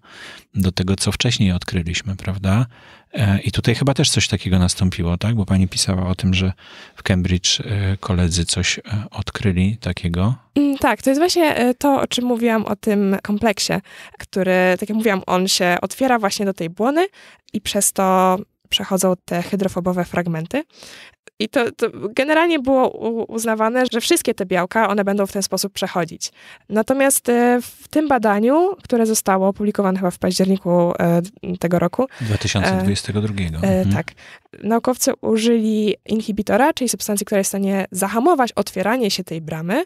do tego, co wcześniej odkryliśmy, prawda? E, I tutaj chyba też coś takiego nastąpiło, tak? Bo pani pisała o tym, że w Cambridge e, koledzy coś e, odkryli takiego. Mm, tak, to jest właśnie to, o czym mówiłam o tym kompleksie, który, tak jak mówiłam, on się otwiera właśnie do tej błony i przez to przechodzą te hydrofobowe fragmenty. I to, to, generalnie było uznawane, że wszystkie te białka, one będą w ten sposób przechodzić. Natomiast e, w tym badaniu, które zostało opublikowane chyba w październiku e, tego roku. 2022. E, e, mhm. Tak. Naukowcy użyli inhibitora, czyli substancji, która jest w stanie zahamować otwieranie się tej bramy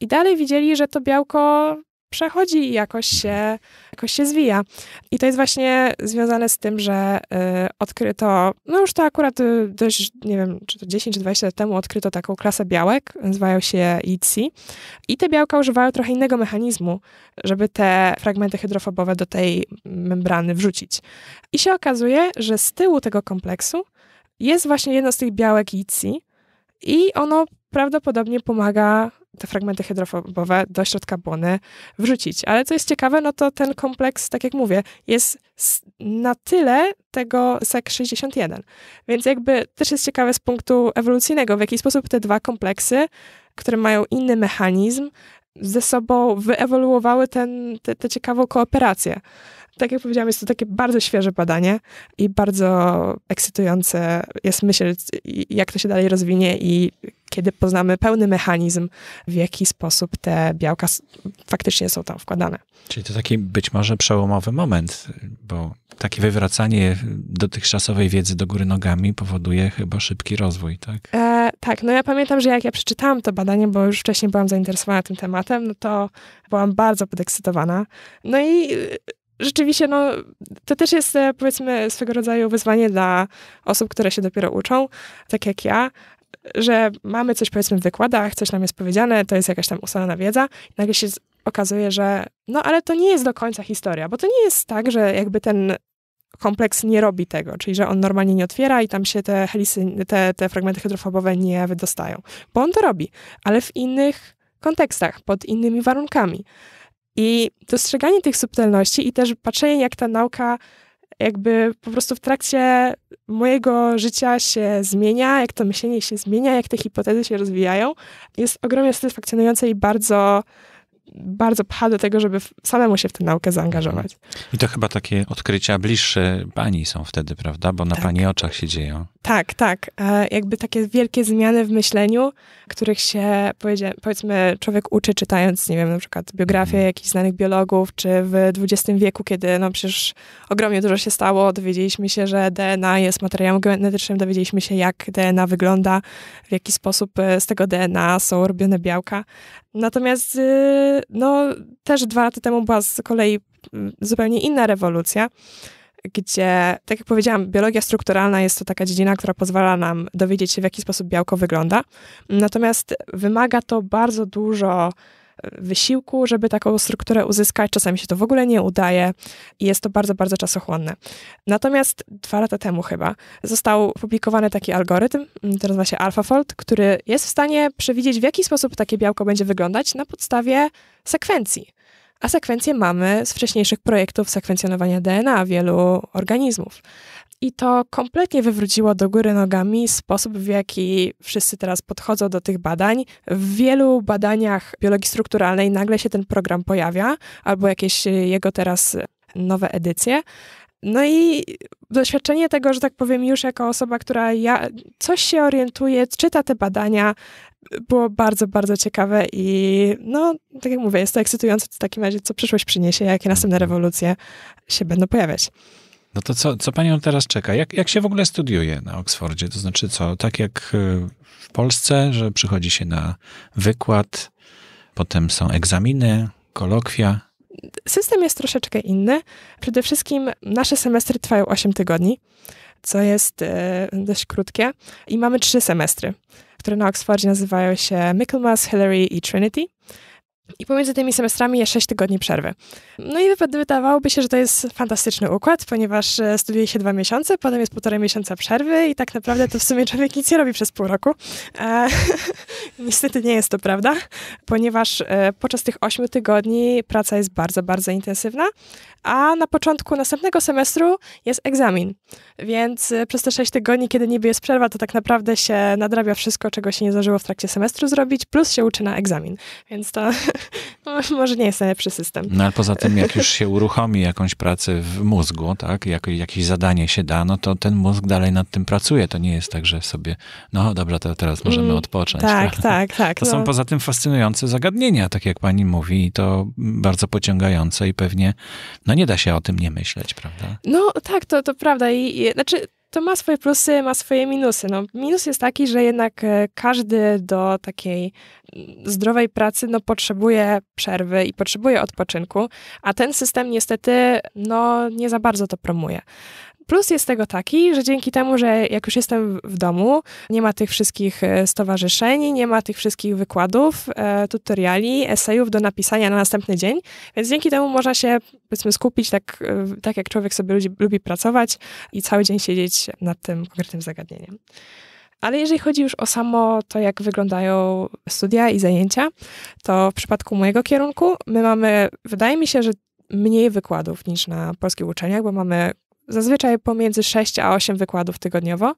i dalej widzieli, że to białko przechodzi i jakoś się, jakoś się zwija. I to jest właśnie związane z tym, że y, odkryto, no już to akurat y, dość, nie wiem, czy to 10 czy 20 lat temu odkryto taką klasę białek, nazywają się ITSI. I te białka używają trochę innego mechanizmu, żeby te fragmenty hydrofobowe do tej membrany wrzucić. I się okazuje, że z tyłu tego kompleksu jest właśnie jedno z tych białek ITSI i ono prawdopodobnie pomaga te fragmenty hydrofobowe do środka błony wrzucić. Ale co jest ciekawe, no to ten kompleks, tak jak mówię, jest na tyle tego sek 61 Więc jakby też jest ciekawe z punktu ewolucyjnego, w jaki sposób te dwa kompleksy, które mają inny mechanizm, ze sobą wyewoluowały tę te ciekawą kooperację. Tak jak powiedziałam, jest to takie bardzo świeże badanie i bardzo ekscytujące jest myśleć, jak to się dalej rozwinie i kiedy poznamy pełny mechanizm, w jaki sposób te białka faktycznie są tam wkładane. Czyli to taki być może przełomowy moment, bo takie wywracanie dotychczasowej wiedzy do góry nogami powoduje chyba szybki rozwój, tak? E, tak, no ja pamiętam, że jak ja przeczytałam to badanie, bo już wcześniej byłam zainteresowana tym tematem, no to byłam bardzo podekscytowana. No i rzeczywiście, no, to też jest, e, powiedzmy, swego rodzaju wyzwanie dla osób, które się dopiero uczą, tak jak ja, że mamy coś, powiedzmy, w wykładach, coś nam jest powiedziane, to jest jakaś tam ustalona wiedza, i nagle się okazuje, że no, ale to nie jest do końca historia, bo to nie jest tak, że jakby ten kompleks nie robi tego, czyli że on normalnie nie otwiera i tam się te helisy, te, te fragmenty hydrofobowe nie wydostają, bo on to robi, ale w innych kontekstach, pod innymi warunkami. I dostrzeganie tych subtelności i też patrzenie, jak ta nauka jakby po prostu w trakcie mojego życia się zmienia, jak to myślenie się zmienia, jak te hipotezy się rozwijają, jest ogromnie satysfakcjonujące i bardzo bardzo pcha do tego, żeby samemu się w tę naukę zaangażować. I to chyba takie odkrycia bliższe pani są wtedy, prawda? Bo na tak. pani oczach się dzieją. Tak, tak. E, jakby takie wielkie zmiany w myśleniu, których się powiedzmy człowiek uczy czytając, nie wiem, na przykład biografię mhm. jakichś znanych biologów, czy w XX wieku, kiedy no przecież ogromnie dużo się stało, dowiedzieliśmy się, że DNA jest materiałem genetycznym, dowiedzieliśmy się jak DNA wygląda, w jaki sposób e, z tego DNA są robione białka. Natomiast y, no też dwa lata temu była z kolei mm, zupełnie inna rewolucja gdzie, tak jak powiedziałam, biologia strukturalna jest to taka dziedzina, która pozwala nam dowiedzieć się, w jaki sposób białko wygląda. Natomiast wymaga to bardzo dużo e, wysiłku, żeby taką strukturę uzyskać. Czasami się to w ogóle nie udaje i jest to bardzo, bardzo czasochłonne. Natomiast dwa lata temu chyba został opublikowany taki algorytm, mm, to nazywa się AlphaFold, który jest w stanie przewidzieć, w jaki sposób takie białko będzie wyglądać na podstawie sekwencji a sekwencje mamy z wcześniejszych projektów sekwencjonowania DNA wielu organizmów. I to kompletnie wywróciło do góry nogami sposób, w jaki wszyscy teraz podchodzą do tych badań. W wielu badaniach biologii strukturalnej nagle się ten program pojawia, albo jakieś jego teraz nowe edycje. No i doświadczenie tego, że tak powiem, już jako osoba, która ja coś się orientuje, czyta te badania, było bardzo, bardzo ciekawe i no, tak jak mówię, jest to ekscytujące w takim razie, co przyszłość przyniesie, jakie następne rewolucje się będą pojawiać. No to co, co panią teraz czeka? Jak, jak się w ogóle studiuje na Oksfordzie? To znaczy co, tak jak y, w Polsce, że przychodzi się na wykład, potem są egzaminy, kolokwia? System jest troszeczkę inny. Przede wszystkim nasze semestry trwają 8 tygodni, co jest y, dość krótkie i mamy 3 semestry które na Oksfordzie nazywają się Michaelmas, Hillary i Trinity. I pomiędzy tymi semestrami jest 6 tygodni przerwy. No i wydawałoby się, że to jest fantastyczny układ, ponieważ e, studiuje się dwa miesiące, potem jest półtora miesiąca przerwy i tak naprawdę to w sumie człowiek nic nie robi przez pół roku. E, niestety nie jest to prawda, ponieważ e, podczas tych 8 tygodni praca jest bardzo, bardzo intensywna, a na początku następnego semestru jest egzamin. Więc e, przez te 6 tygodni, kiedy niby jest przerwa, to tak naprawdę się nadrabia wszystko, czego się nie zdarzyło w trakcie semestru zrobić, plus się uczy na egzamin. Więc to No, może nie jest najlepszy system. No ale poza tym, jak już się uruchomi jakąś pracę w mózgu, tak, jak, jakieś zadanie się da, no to ten mózg dalej nad tym pracuje. To nie jest tak, że sobie, no dobra, to teraz możemy mm, odpocząć. Mm, tak, tak, tak. To no. są poza tym fascynujące zagadnienia, tak jak pani mówi, i to bardzo pociągające i pewnie, no nie da się o tym nie myśleć, prawda? No tak, to, to prawda. I, i znaczy to ma swoje plusy, ma swoje minusy. No, minus jest taki, że jednak e, każdy do takiej mm, zdrowej pracy no, potrzebuje przerwy i potrzebuje odpoczynku, a ten system niestety no, nie za bardzo to promuje. Plus jest tego taki, że dzięki temu, że jak już jestem w domu, nie ma tych wszystkich e, stowarzyszeń, nie ma tych wszystkich wykładów, e, tutoriali, esejów do napisania na następny dzień, więc dzięki temu można się, powiedzmy, skupić tak, e, tak jak człowiek sobie lubi, lubi pracować i cały dzień siedzieć nad tym konkretnym zagadnieniem. Ale jeżeli chodzi już o samo to, jak wyglądają studia i zajęcia, to w przypadku mojego kierunku my mamy, wydaje mi się, że mniej wykładów niż na polskich uczelniach, bo mamy zazwyczaj pomiędzy 6 a 8 wykładów tygodniowo.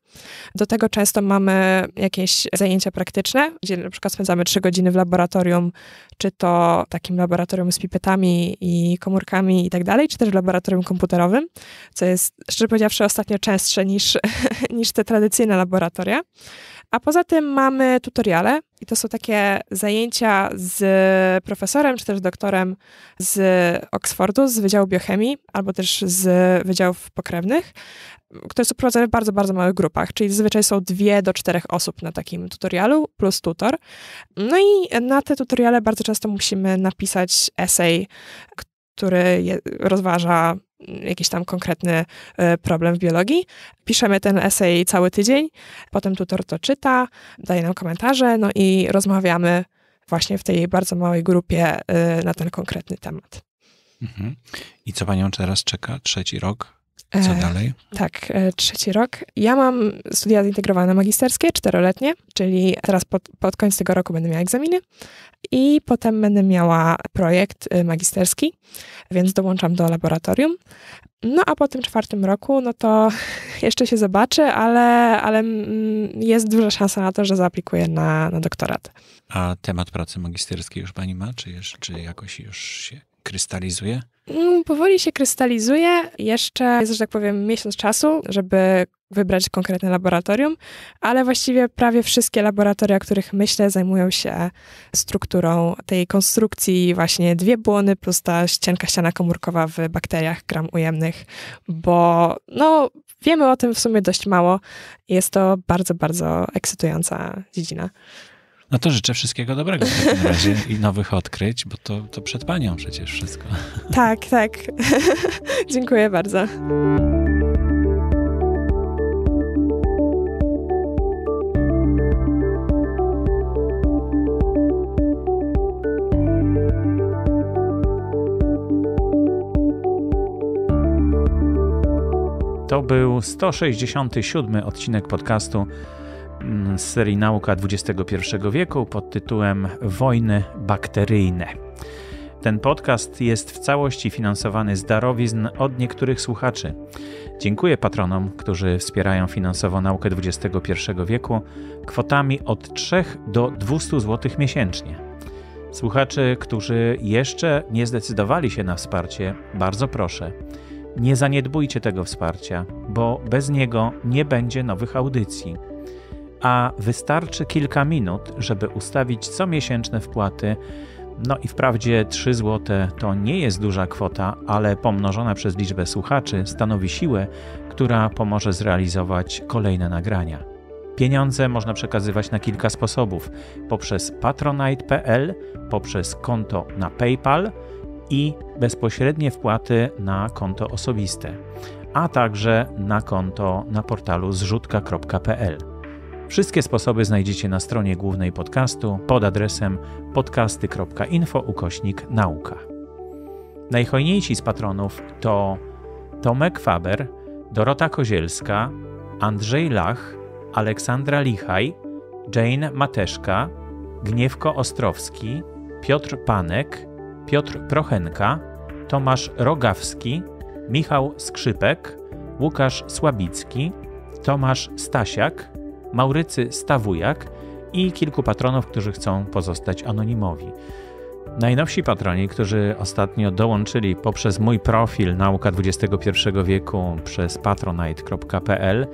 Do tego często mamy jakieś zajęcia praktyczne, gdzie na przykład spędzamy 3 godziny w laboratorium, czy to takim laboratorium z pipetami i komórkami i tak dalej, czy też w laboratorium komputerowym, co jest, szczerze powiedziawszy, ostatnio częstsze niż, niż te tradycyjne laboratoria. A poza tym mamy tutoriale i to są takie zajęcia z profesorem czy też doktorem z Oxfordu, z Wydziału Biochemii albo też z Wydziałów Pokrewnych, które są prowadzone w bardzo, bardzo małych grupach, czyli zazwyczaj są dwie do czterech osób na takim tutorialu plus tutor. No i na te tutoriale bardzo często musimy napisać esej, który je, rozważa jakiś tam konkretny e, problem w biologii. Piszemy ten esej cały tydzień, potem tutor to czyta, daje nam komentarze, no i rozmawiamy właśnie w tej bardzo małej grupie e, na ten konkretny temat. Mhm. I co panią teraz czeka? Trzeci rok? E, co dalej? Tak, e, tak, trzeci rok. Ja mam studia zintegrowane magisterskie, czteroletnie, czyli teraz pod, pod koniec tego roku będę miała egzaminy i potem będę miała projekt y, magisterski, więc dołączam do laboratorium. No a po tym czwartym roku, no to jeszcze się zobaczy, ale, ale mm, jest duża szansa na to, że zaaplikuję na, na doktorat. A temat pracy magisterskiej już pani ma, czy, jeszcze, czy jakoś już się krystalizuje? Mm, powoli się krystalizuje. Jeszcze jest, że tak powiem, miesiąc czasu, żeby wybrać konkretne laboratorium, ale właściwie prawie wszystkie laboratoria, o których myślę, zajmują się strukturą tej konstrukcji, właśnie dwie błony plus ta ścienka ściana komórkowa w bakteriach gram ujemnych, bo no, wiemy o tym w sumie dość mało. Jest to bardzo, bardzo ekscytująca dziedzina. No to życzę wszystkiego dobrego w takim razie i nowych odkryć, bo to, to przed panią przecież wszystko. Tak, tak. Dziękuję bardzo. To był 167 odcinek podcastu z serii Nauka XXI wieku pod tytułem Wojny bakteryjne. Ten podcast jest w całości finansowany z darowizn od niektórych słuchaczy. Dziękuję patronom, którzy wspierają finansowo naukę XXI wieku kwotami od 3 do 200 zł miesięcznie. Słuchaczy, którzy jeszcze nie zdecydowali się na wsparcie, bardzo proszę. Nie zaniedbujcie tego wsparcia, bo bez niego nie będzie nowych audycji a wystarczy kilka minut, żeby ustawić comiesięczne wpłaty. No i wprawdzie 3 zł to nie jest duża kwota, ale pomnożona przez liczbę słuchaczy stanowi siłę, która pomoże zrealizować kolejne nagrania. Pieniądze można przekazywać na kilka sposobów: poprzez patronite.pl, poprzez konto na PayPal i bezpośrednie wpłaty na konto osobiste, a także na konto na portalu zrzutka.pl. Wszystkie sposoby znajdziecie na stronie głównej podcastu pod adresem podcasty.info ukośnik nauka. Najhojniejsi z patronów to Tomek Faber, Dorota Kozielska, Andrzej Lach, Aleksandra Lichaj, Jane Mateszka, Gniewko Ostrowski, Piotr Panek, Piotr Prochenka, Tomasz Rogawski, Michał Skrzypek, Łukasz Słabicki, Tomasz Stasiak, Maurycy Stawujak i kilku patronów, którzy chcą pozostać anonimowi. Najnowsi patroni, którzy ostatnio dołączyli poprzez mój profil Nauka XXI wieku przez patronite.pl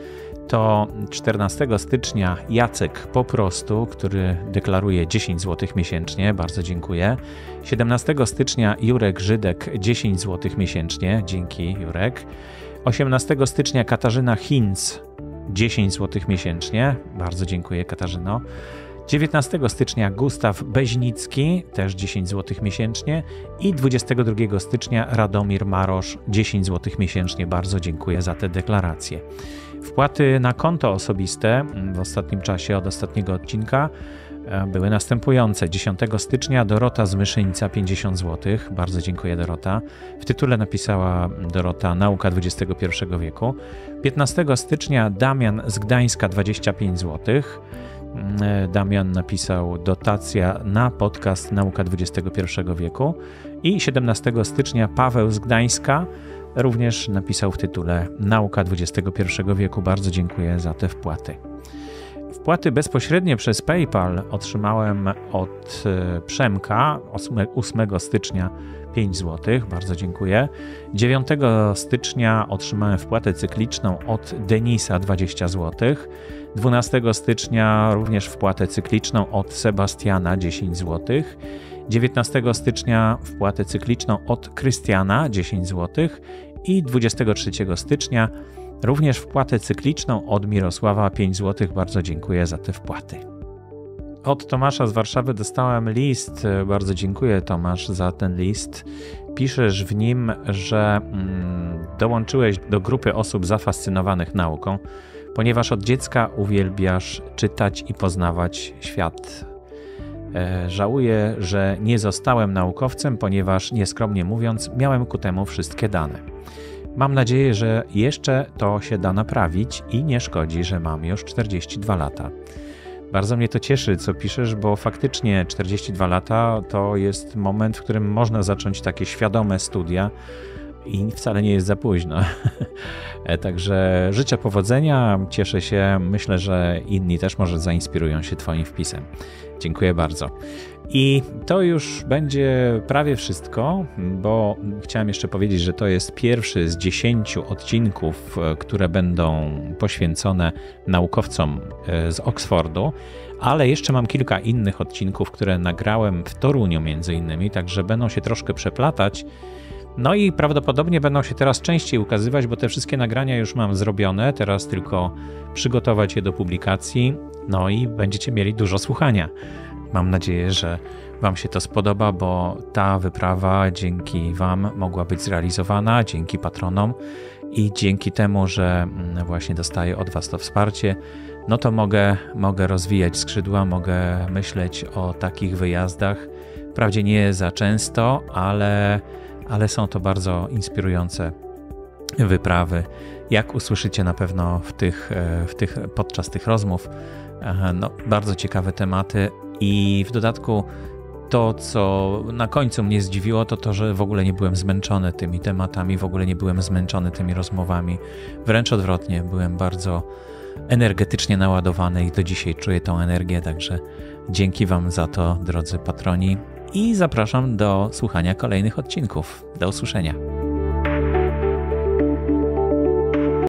to 14 stycznia Jacek po prostu, który deklaruje 10 zł miesięcznie, bardzo dziękuję. 17 stycznia Jurek Żydek 10 zł miesięcznie, dzięki Jurek. 18 stycznia Katarzyna Hinz 10 zł miesięcznie. Bardzo dziękuję Katarzyno. 19 stycznia Gustaw Beźnicki, też 10 zł miesięcznie i 22 stycznia Radomir Marosz, 10 zł miesięcznie. Bardzo dziękuję za te deklaracje. Wpłaty na konto osobiste w ostatnim czasie od ostatniego odcinka były następujące. 10 stycznia Dorota z Myszyńca 50 zł. Bardzo dziękuję Dorota. W tytule napisała Dorota Nauka XXI wieku. 15 stycznia Damian z Gdańska 25 zł. Mm, Damian napisał dotacja na podcast Nauka XXI wieku. I 17 stycznia Paweł z Gdańska również napisał w tytule Nauka XXI wieku. Bardzo dziękuję za te wpłaty. Wpłaty bezpośrednie przez PayPal otrzymałem od e, Przemka 8 stycznia 5 zł, bardzo dziękuję. 9 stycznia otrzymałem wpłatę cykliczną od Denisa 20 zł. 12 stycznia również wpłatę cykliczną od Sebastiana 10 zł. 19 stycznia wpłatę cykliczną od Krystiana 10 zł i 23 stycznia Również wpłatę cykliczną od Mirosława 5 zł. Bardzo dziękuję za te wpłaty. Od Tomasza z Warszawy dostałem list. Bardzo dziękuję Tomasz za ten list. Piszesz w nim, że mm, dołączyłeś do grupy osób zafascynowanych nauką, ponieważ od dziecka uwielbiasz czytać i poznawać świat. E, żałuję, że nie zostałem naukowcem, ponieważ nieskromnie mówiąc, miałem ku temu wszystkie dane. Mam nadzieję, że jeszcze to się da naprawić i nie szkodzi, że mam już 42 lata. Bardzo mnie to cieszy, co piszesz, bo faktycznie 42 lata to jest moment, w którym można zacząć takie świadome studia i wcale nie jest za późno. Także życzę powodzenia, cieszę się, myślę, że inni też może zainspirują się Twoim wpisem. Dziękuję bardzo. I to już będzie prawie wszystko, bo chciałem jeszcze powiedzieć, że to jest pierwszy z dziesięciu odcinków, e, które będą poświęcone naukowcom e, z Oksfordu, ale jeszcze mam kilka innych odcinków, które nagrałem w Toruniu między innymi, także będą się troszkę przeplatać. No i prawdopodobnie będą się teraz częściej ukazywać, bo te wszystkie nagrania już mam zrobione, teraz tylko przygotować je do publikacji, no i będziecie mieli dużo słuchania. Mam nadzieję, że Wam się to spodoba, bo ta wyprawa dzięki Wam mogła być zrealizowana, dzięki patronom i dzięki temu, że mm, właśnie dostaję od Was to wsparcie, no to mogę, mogę rozwijać skrzydła, mogę myśleć o takich wyjazdach. Wprawdzie nie za często, ale, ale są to bardzo inspirujące wyprawy. Jak usłyszycie na pewno w tych, e, w tych, podczas tych rozmów, e, no, bardzo ciekawe tematy, i w dodatku to, co na końcu mnie zdziwiło, to to, że w ogóle nie byłem zmęczony tymi tematami, w ogóle nie byłem zmęczony tymi rozmowami. Wręcz odwrotnie, byłem bardzo energetycznie naładowany i do dzisiaj czuję tą energię, także dzięki Wam za to, drodzy patroni, i zapraszam do słuchania kolejnych odcinków. Do usłyszenia.